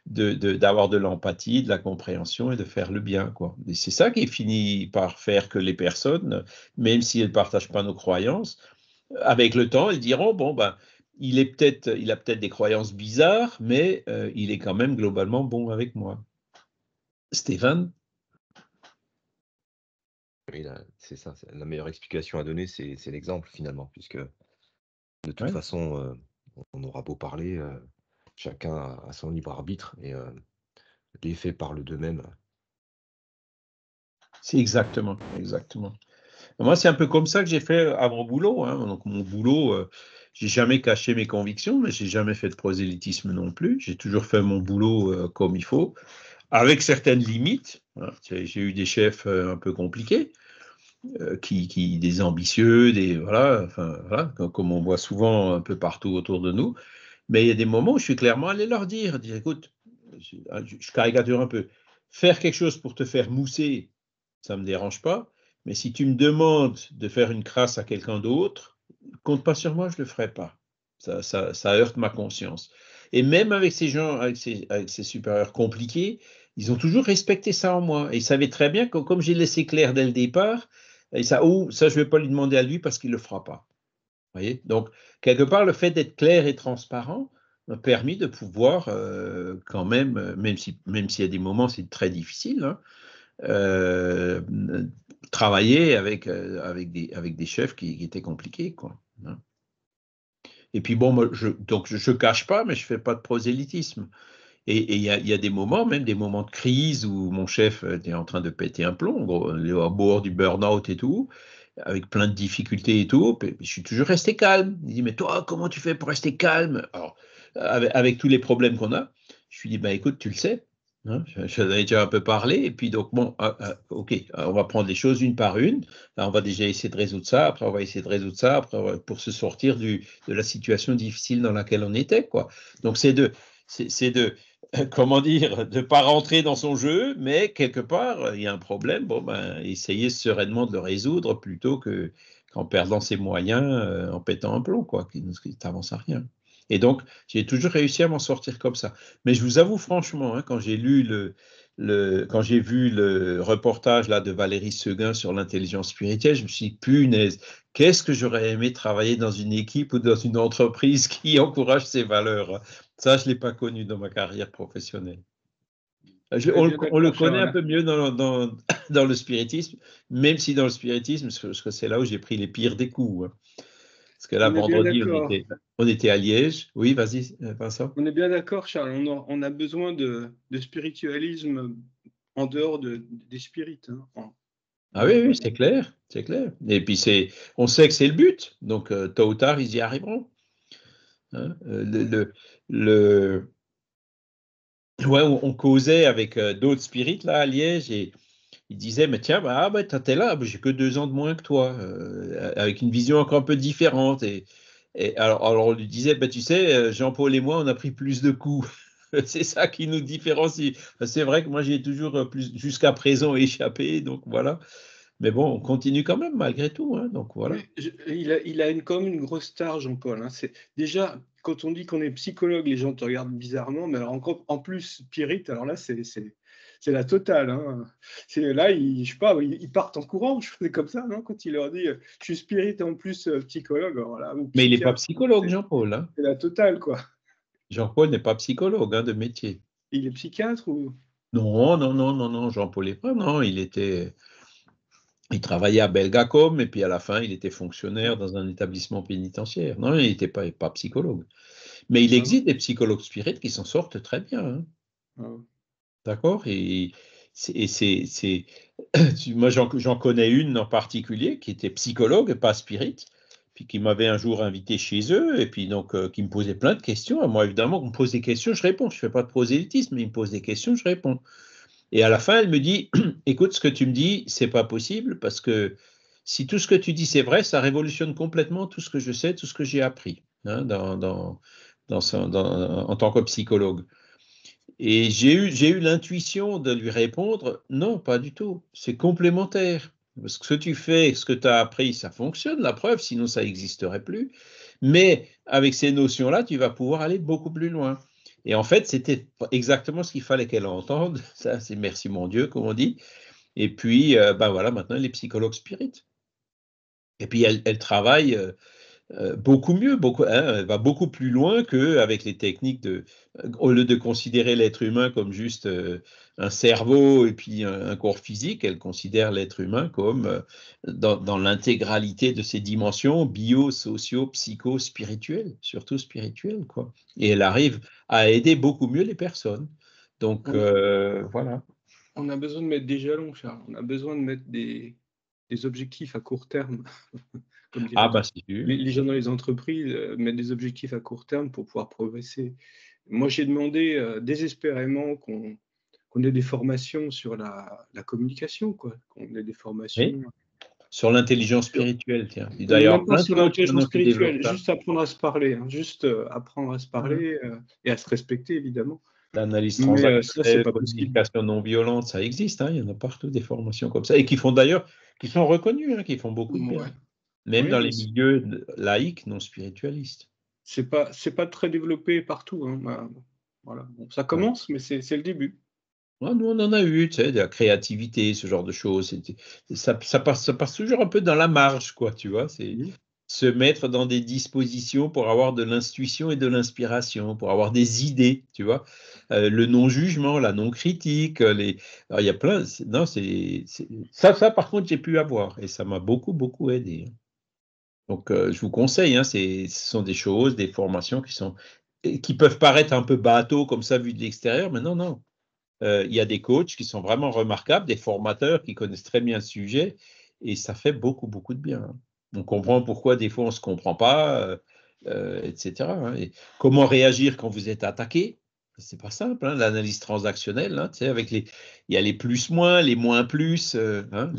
d'avoir de, l'empathie, de la compréhension et de faire le bien. Quoi. Et c'est ça qui finit par faire que les personnes, même si elles ne partagent pas nos croyances, avec le temps, elles diront, bon, ben, il, est peut-être, il a peut-être des croyances bizarres, mais euh, il est quand même globalement bon avec moi. Stéphane Oui, c'est ça. La meilleure explication à donner, c'est l'exemple finalement, puisque de toute façon, euh, on aura beau parler, euh, chacun a son libre arbitre et euh, les faits parlent d'eux-mêmes. C'est exactement, exactement. Moi, c'est un peu comme ça que j'ai fait avant boulot. Hein. Donc, mon boulot, j'ai jamais caché mes convictions, mais j'ai jamais fait de prosélytisme non plus. J'ai toujours fait mon boulot comme il faut avec certaines limites. J'ai eu des chefs euh, un peu compliqués, euh, qui, qui des ambitieux, des voilà, comme on voit souvent un peu partout autour de nous. Mais il y a des moments où je suis clairement allé leur dire, écoute, ah, je, caricature un peu, faire quelque chose pour te faire mousser, ça ne me dérange pas. Mais si tu me demandes de faire une crasse à quelqu'un d'autre, compte pas sur moi, je ne le ferai pas. ça, ça, heurte ma conscience. Et même avec ces gens, avec ces, supérieurs compliqués, ils ont toujours respecté ça en moi. Et ils savaient très bien que comme j'ai laissé clair dès le départ, et ça, oh, ça, je ne vais pas lui demander à lui parce qu'il ne le fera pas. Voyez Donc, quelque part, le fait d'être clair et transparent m'a permis de pouvoir, euh, quand même, euh, même s'il même si y a des moments, c'est très difficile, hein, euh, travailler avec, avec, des, avec des chefs qui, étaient compliqués. Quoi, hein. Et puis bon, je, donc je ne cache pas, mais je ne fais pas de prosélytisme. Et il y, a des moments, même des moments de crise où mon chef était euh, en train de péter un plomb, euh, est à bord du burn-out et tout, avec plein de difficultés et tout. je suis toujours resté calme. Il dit, mais toi, comment tu fais pour rester calme Alors, avec, tous les problèmes qu'on a, je lui dis, bah écoute, tu le sais, Hein, j'en ai déjà un peu parlé, et puis donc, bon, ah, ah, ok, ah, on va prendre les choses une par une. on va déjà essayer de résoudre ça, après, on va essayer de résoudre ça, après, pour se sortir de la situation difficile dans laquelle on était, quoi. Donc, c'est de, c'est de, comment dire, de ne pas rentrer dans son jeu, mais quelque part, il y a un problème, bon, ben, essayez sereinement de le résoudre plutôt qu'en perdant ses moyens, euh, en pétant un plomb, quoi, qui n'avance à rien. Et donc, j'ai toujours réussi à m'en sortir comme ça. Mais je vous avoue franchement, hein, quand j'ai lu le, le quand j'ai vu le reportage là de Valérie Seguin sur l'intelligence spirituelle, je me suis dit, punaise, qu'est-ce que j'aurais aimé travailler dans une équipe ou dans une entreprise qui encourage ces valeurs. Hein. Ça, je ne l'ai pas connu dans ma carrière professionnelle. on, le connaît un peu mieux dans, dans, le spiritisme, même si dans le spiritisme, parce que c'est là où j'ai pris les pires des coups. Hein. Parce que là, on vendredi, on était, à Liège. Oui, vas-y, Vincent. On est bien d'accord, Charles. On a, besoin de, spiritualisme en dehors des spirites. Hein. ah oui, oui, c'est clair, c'est clair. Et puis c'est, on sait que c'est le but, donc euh, tôt ou tard, ils y arriveront. Hein, euh, le, le, on, causait avec euh, d'autres spirites là à Liège et il disait, mais tiens, bah, ah, bah t'es là, bah, j'ai que deux ans de moins que toi, euh, avec une vision encore un peu différente. Et, et alors, alors, on lui disait, bah, tu sais, euh, Jean-Paul et moi, on a pris plus de coups. c'est ça qui nous différencie. C'est vrai que moi, j'ai toujours euh, plus, jusqu'à présent échappé, donc voilà. Mais bon, on continue quand même malgré tout. Hein, donc voilà. il, a, il a une, quand une grosse star, Jean-Paul. Hein. C'est déjà quand on dit qu'on est psychologue, les gens te regardent bizarrement. Mais alors en, en plus, Pierrette, alors là, c'est c'est la totale. Hein. C'est là, ils, pas, ils, partent en courant, je faisais comme ça, non Quand il leur dit, je suis spirit et en plus euh, psychologue, Mais il n'est pas psychologue, Jean-Paul. Hein. C'est la totale, quoi. Jean-Paul n'est pas psychologue hein, de métier. Il est psychiatre ou Non, non, non, non, non, Jean-Paul n'est pas. Non, il était. Il travaillait à Belgacom et puis à la fin, il était fonctionnaire dans un établissement pénitentiaire. Non, il n'était pas, psychologue. Mais il ah. existe des psychologues spirites qui s'en sortent très bien. Ah. D'accord Et, c'est. Moi, j'en connais une en particulier qui était psychologue, pas spirit, puis qui m'avait un jour invité chez eux, et puis donc euh, qui me posait plein de questions. moi, évidemment, on me pose des questions, je réponds. Je ne fais pas de prosélytisme, mais il me pose des questions, je réponds. Et à la fin, elle me dit Écoute, ce que tu me dis, c'est pas possible, parce que si tout ce que tu dis c'est vrai, ça révolutionne complètement tout ce que je sais, tout ce que j'ai appris hein, dans, dans, en tant que psychologue. Et j'ai eu, eu l'intuition de lui répondre non, pas du tout, c'est complémentaire. ce que tu fais, ce que tu as appris, ça fonctionne, la preuve, sinon ça n'existerait plus. Mais avec ces notions-là, tu vas pouvoir aller beaucoup plus loin. Et en fait, c'était exactement ce qu'il fallait qu'elle entende. Ça, c'est merci mon Dieu, comme on dit. Et puis, euh, ben voilà, maintenant, les psychologues spirit Et puis, elle, travaille. Euh, euh, beaucoup mieux, hein, elle va beaucoup plus loin qu'avec les techniques de, au lieu de considérer l'être humain comme juste euh, un cerveau et puis un, corps physique, elle considère l'être humain comme euh, dans, l'intégralité de ses dimensions bio, socio, psycho, spirituel surtout spirituel quoi. Et elle arrive à aider beaucoup mieux les personnes. Donc voilà. On a besoin de mettre des jalons, Charles. On a besoin de mettre des, des objectifs à court terme. ah, bah, les, gens dans les entreprises euh, mettent des objectifs à court terme pour pouvoir progresser. Moi, j'ai demandé euh, désespérément qu'on ait des formations sur la, communication, quoi. Qu'on ait des formations. Sur l'intelligence spirituelle, tiens. D'ailleurs, pas sur l'intelligence spirituelle, juste apprendre à se parler, hein. juste euh, apprendre à se parler et à se respecter, évidemment. L'analyse transactionnelle, la non violente, ça existe. Hein. il y en a partout des formations comme ça et qui font d'ailleurs, qui sont reconnues, hein, qui font beaucoup de bien même dans les milieux laïques non spiritualistes. C'est pas c'est pas très développé partout. Hein, bah, voilà, ça commence, mais c'est le début. nous, on en a eu, tu sais, de la créativité, ce genre de choses. Ça, ça, passe, ça passe toujours un peu dans la marge, quoi, tu vois. C'est se mettre dans des dispositions pour avoir de l'intuition et de l'inspiration, pour avoir des idées, tu vois. Euh, le non-jugement, la non-critique, euh, les... il y a plein... Non, c'est... Ça, ça, par contre, j'ai pu avoir, et ça m'a beaucoup, beaucoup aidé. Hein. Donc, euh, je vous conseille, hein, ce sont des choses, des formations qui, sont, qui peuvent paraître un peu bateau comme ça vu de l'extérieur, mais non, non. Euh, il y a des coachs qui sont vraiment remarquables, des formateurs qui connaissent très bien le sujet, et ça fait beaucoup, beaucoup de bien. Hein. On comprend pourquoi des fois on ne se comprend pas, euh, etc. Hein, et comment réagir quand vous êtes attaqué c'est pas simple, hein, l'analyse transactionnelle. Hein, avec les, il y a les plus-moins, les moins-plus. Euh, hein,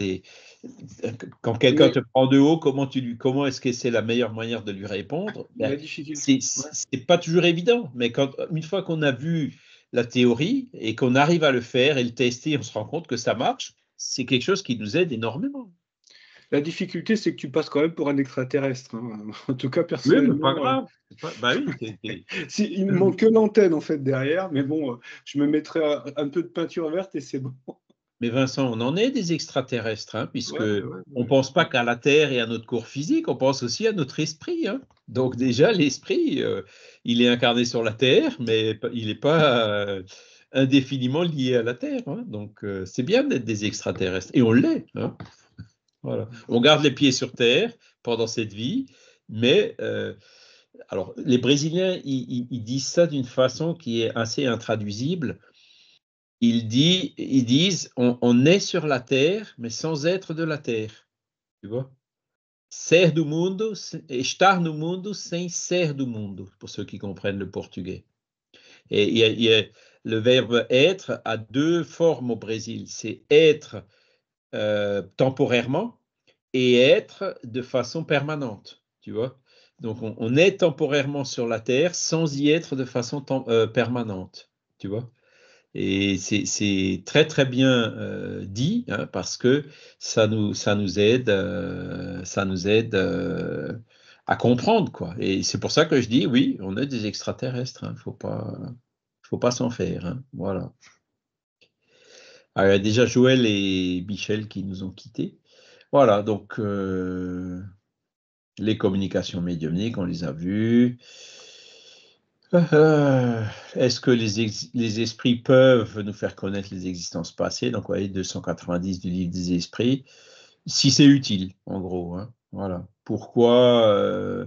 quand quelqu'un te prend de haut, comment tu lui, comment est-ce que c'est la meilleure manière de lui répondre ben, Ce C'est pas toujours évident, mais quand une fois qu'on a vu la théorie et qu'on arrive à le faire et le tester, on se rend compte que ça marche. C'est quelque chose qui nous aide énormément. La difficulté, c'est que tu passes quand même pour un extraterrestre. Hein. En tout cas, personnellement. Oui, mais pas grave. Bah il ne manque que l'antenne en fait derrière, mais bon, euh, je me mettrai un peu de peinture verte et c'est bon. Mais Vincent, on en est des extraterrestres, puisqu'on hein, puisque on pense pas qu'à la Terre et à notre corps physique, on pense aussi à notre esprit. Hein. Donc déjà, l'esprit, euh, il est incarné sur la Terre, mais il n'est pas euh, indéfiniment lié à la Terre. Donc c'est bien d'être des extraterrestres, et on l'est. Mmh. On garde les pieds sur terre pendant cette vie, mais euh, alors les Brésiliens, ils, disent ça d'une façon qui est assez intraduisible. Ils, disent on, est sur la terre, mais sans être de la terre. Tu vois Ser do mundo, estar no mundo sem ser do mundo, pour ceux qui comprennent le portugais. Et le verbe être a deux formes au Brésil. C'est être euh, temporairement et être de façon permanente, tu vois. Donc on, est temporairement sur la Terre sans y être de façon euh, permanente, tu vois. Et c'est très très bien euh, dit hein, parce que ça nous ça nous aide ça nous aide à comprendre quoi. Et c'est pour ça que je dis oui, on est des extraterrestres. il hein, faut pas faut pas s'en faire. Hein, voilà déjà Joël et Michel qui nous ont quittés. Voilà, donc euh, les communications médiumniques, on les a vues. Ah, ah, est-ce que les, esprits peuvent nous faire connaître les existences passées Donc, vous voyez, 290 du livre des esprits, si c'est utile, en gros. Hein, voilà. Pourquoi euh,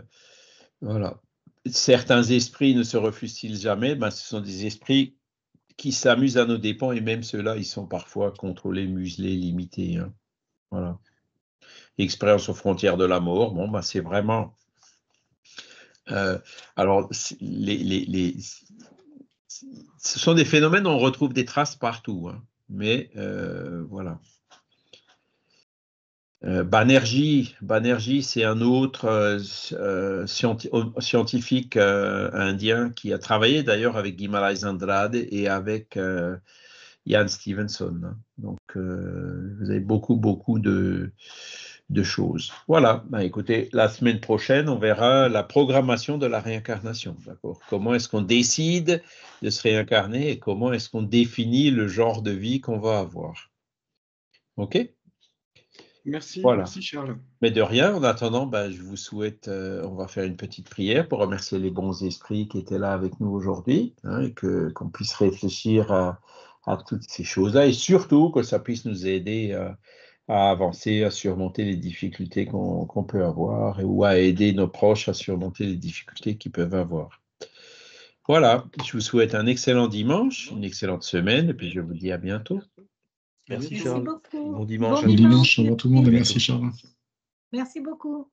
Voilà. Certains esprits ne se refusent-ils jamais ben, Ce sont des esprits qui s'amusent à nos dépens, et même ceux-là, ils sont parfois contrôlés, muselés, limités. Hein. Voilà. Expérience aux frontières de la mort, bon, bah, c'est vraiment. Euh, alors, les, ce sont des phénomènes, on retrouve des traces partout, hein. mais euh, voilà. Euh, Banerjee, c'est un autre euh, euh, scientifique indien qui a travaillé d'ailleurs avec Guimarães Andrade et avec Ian Stevenson. Donc, vous avez beaucoup, beaucoup de, de choses. Voilà, bah, écoutez, la semaine prochaine, on verra la programmation de la réincarnation. Comment est-ce qu'on décide de se réincarner et comment est-ce qu'on définit le genre de vie qu'on va avoir. OK Merci, voilà. merci Charles. Mais de rien, en attendant, bah, je vous souhaite, euh, on va faire une petite prière pour remercier les bons esprits qui étaient là avec nous aujourd'hui hein, et que, qu'on puisse réfléchir à, toutes ces choses-là et surtout que ça puisse nous aider euh, à avancer, à surmonter les difficultés qu'on, peut avoir et, ou à aider nos proches à surmonter les difficultés qu'ils peuvent avoir. Voilà, je vous souhaite un excellent dimanche, une excellente semaine et puis je vous dis à bientôt. Merci, Charles. Beaucoup. Bon dimanche. à dimanche, tout le monde et merci Charles. Merci beaucoup.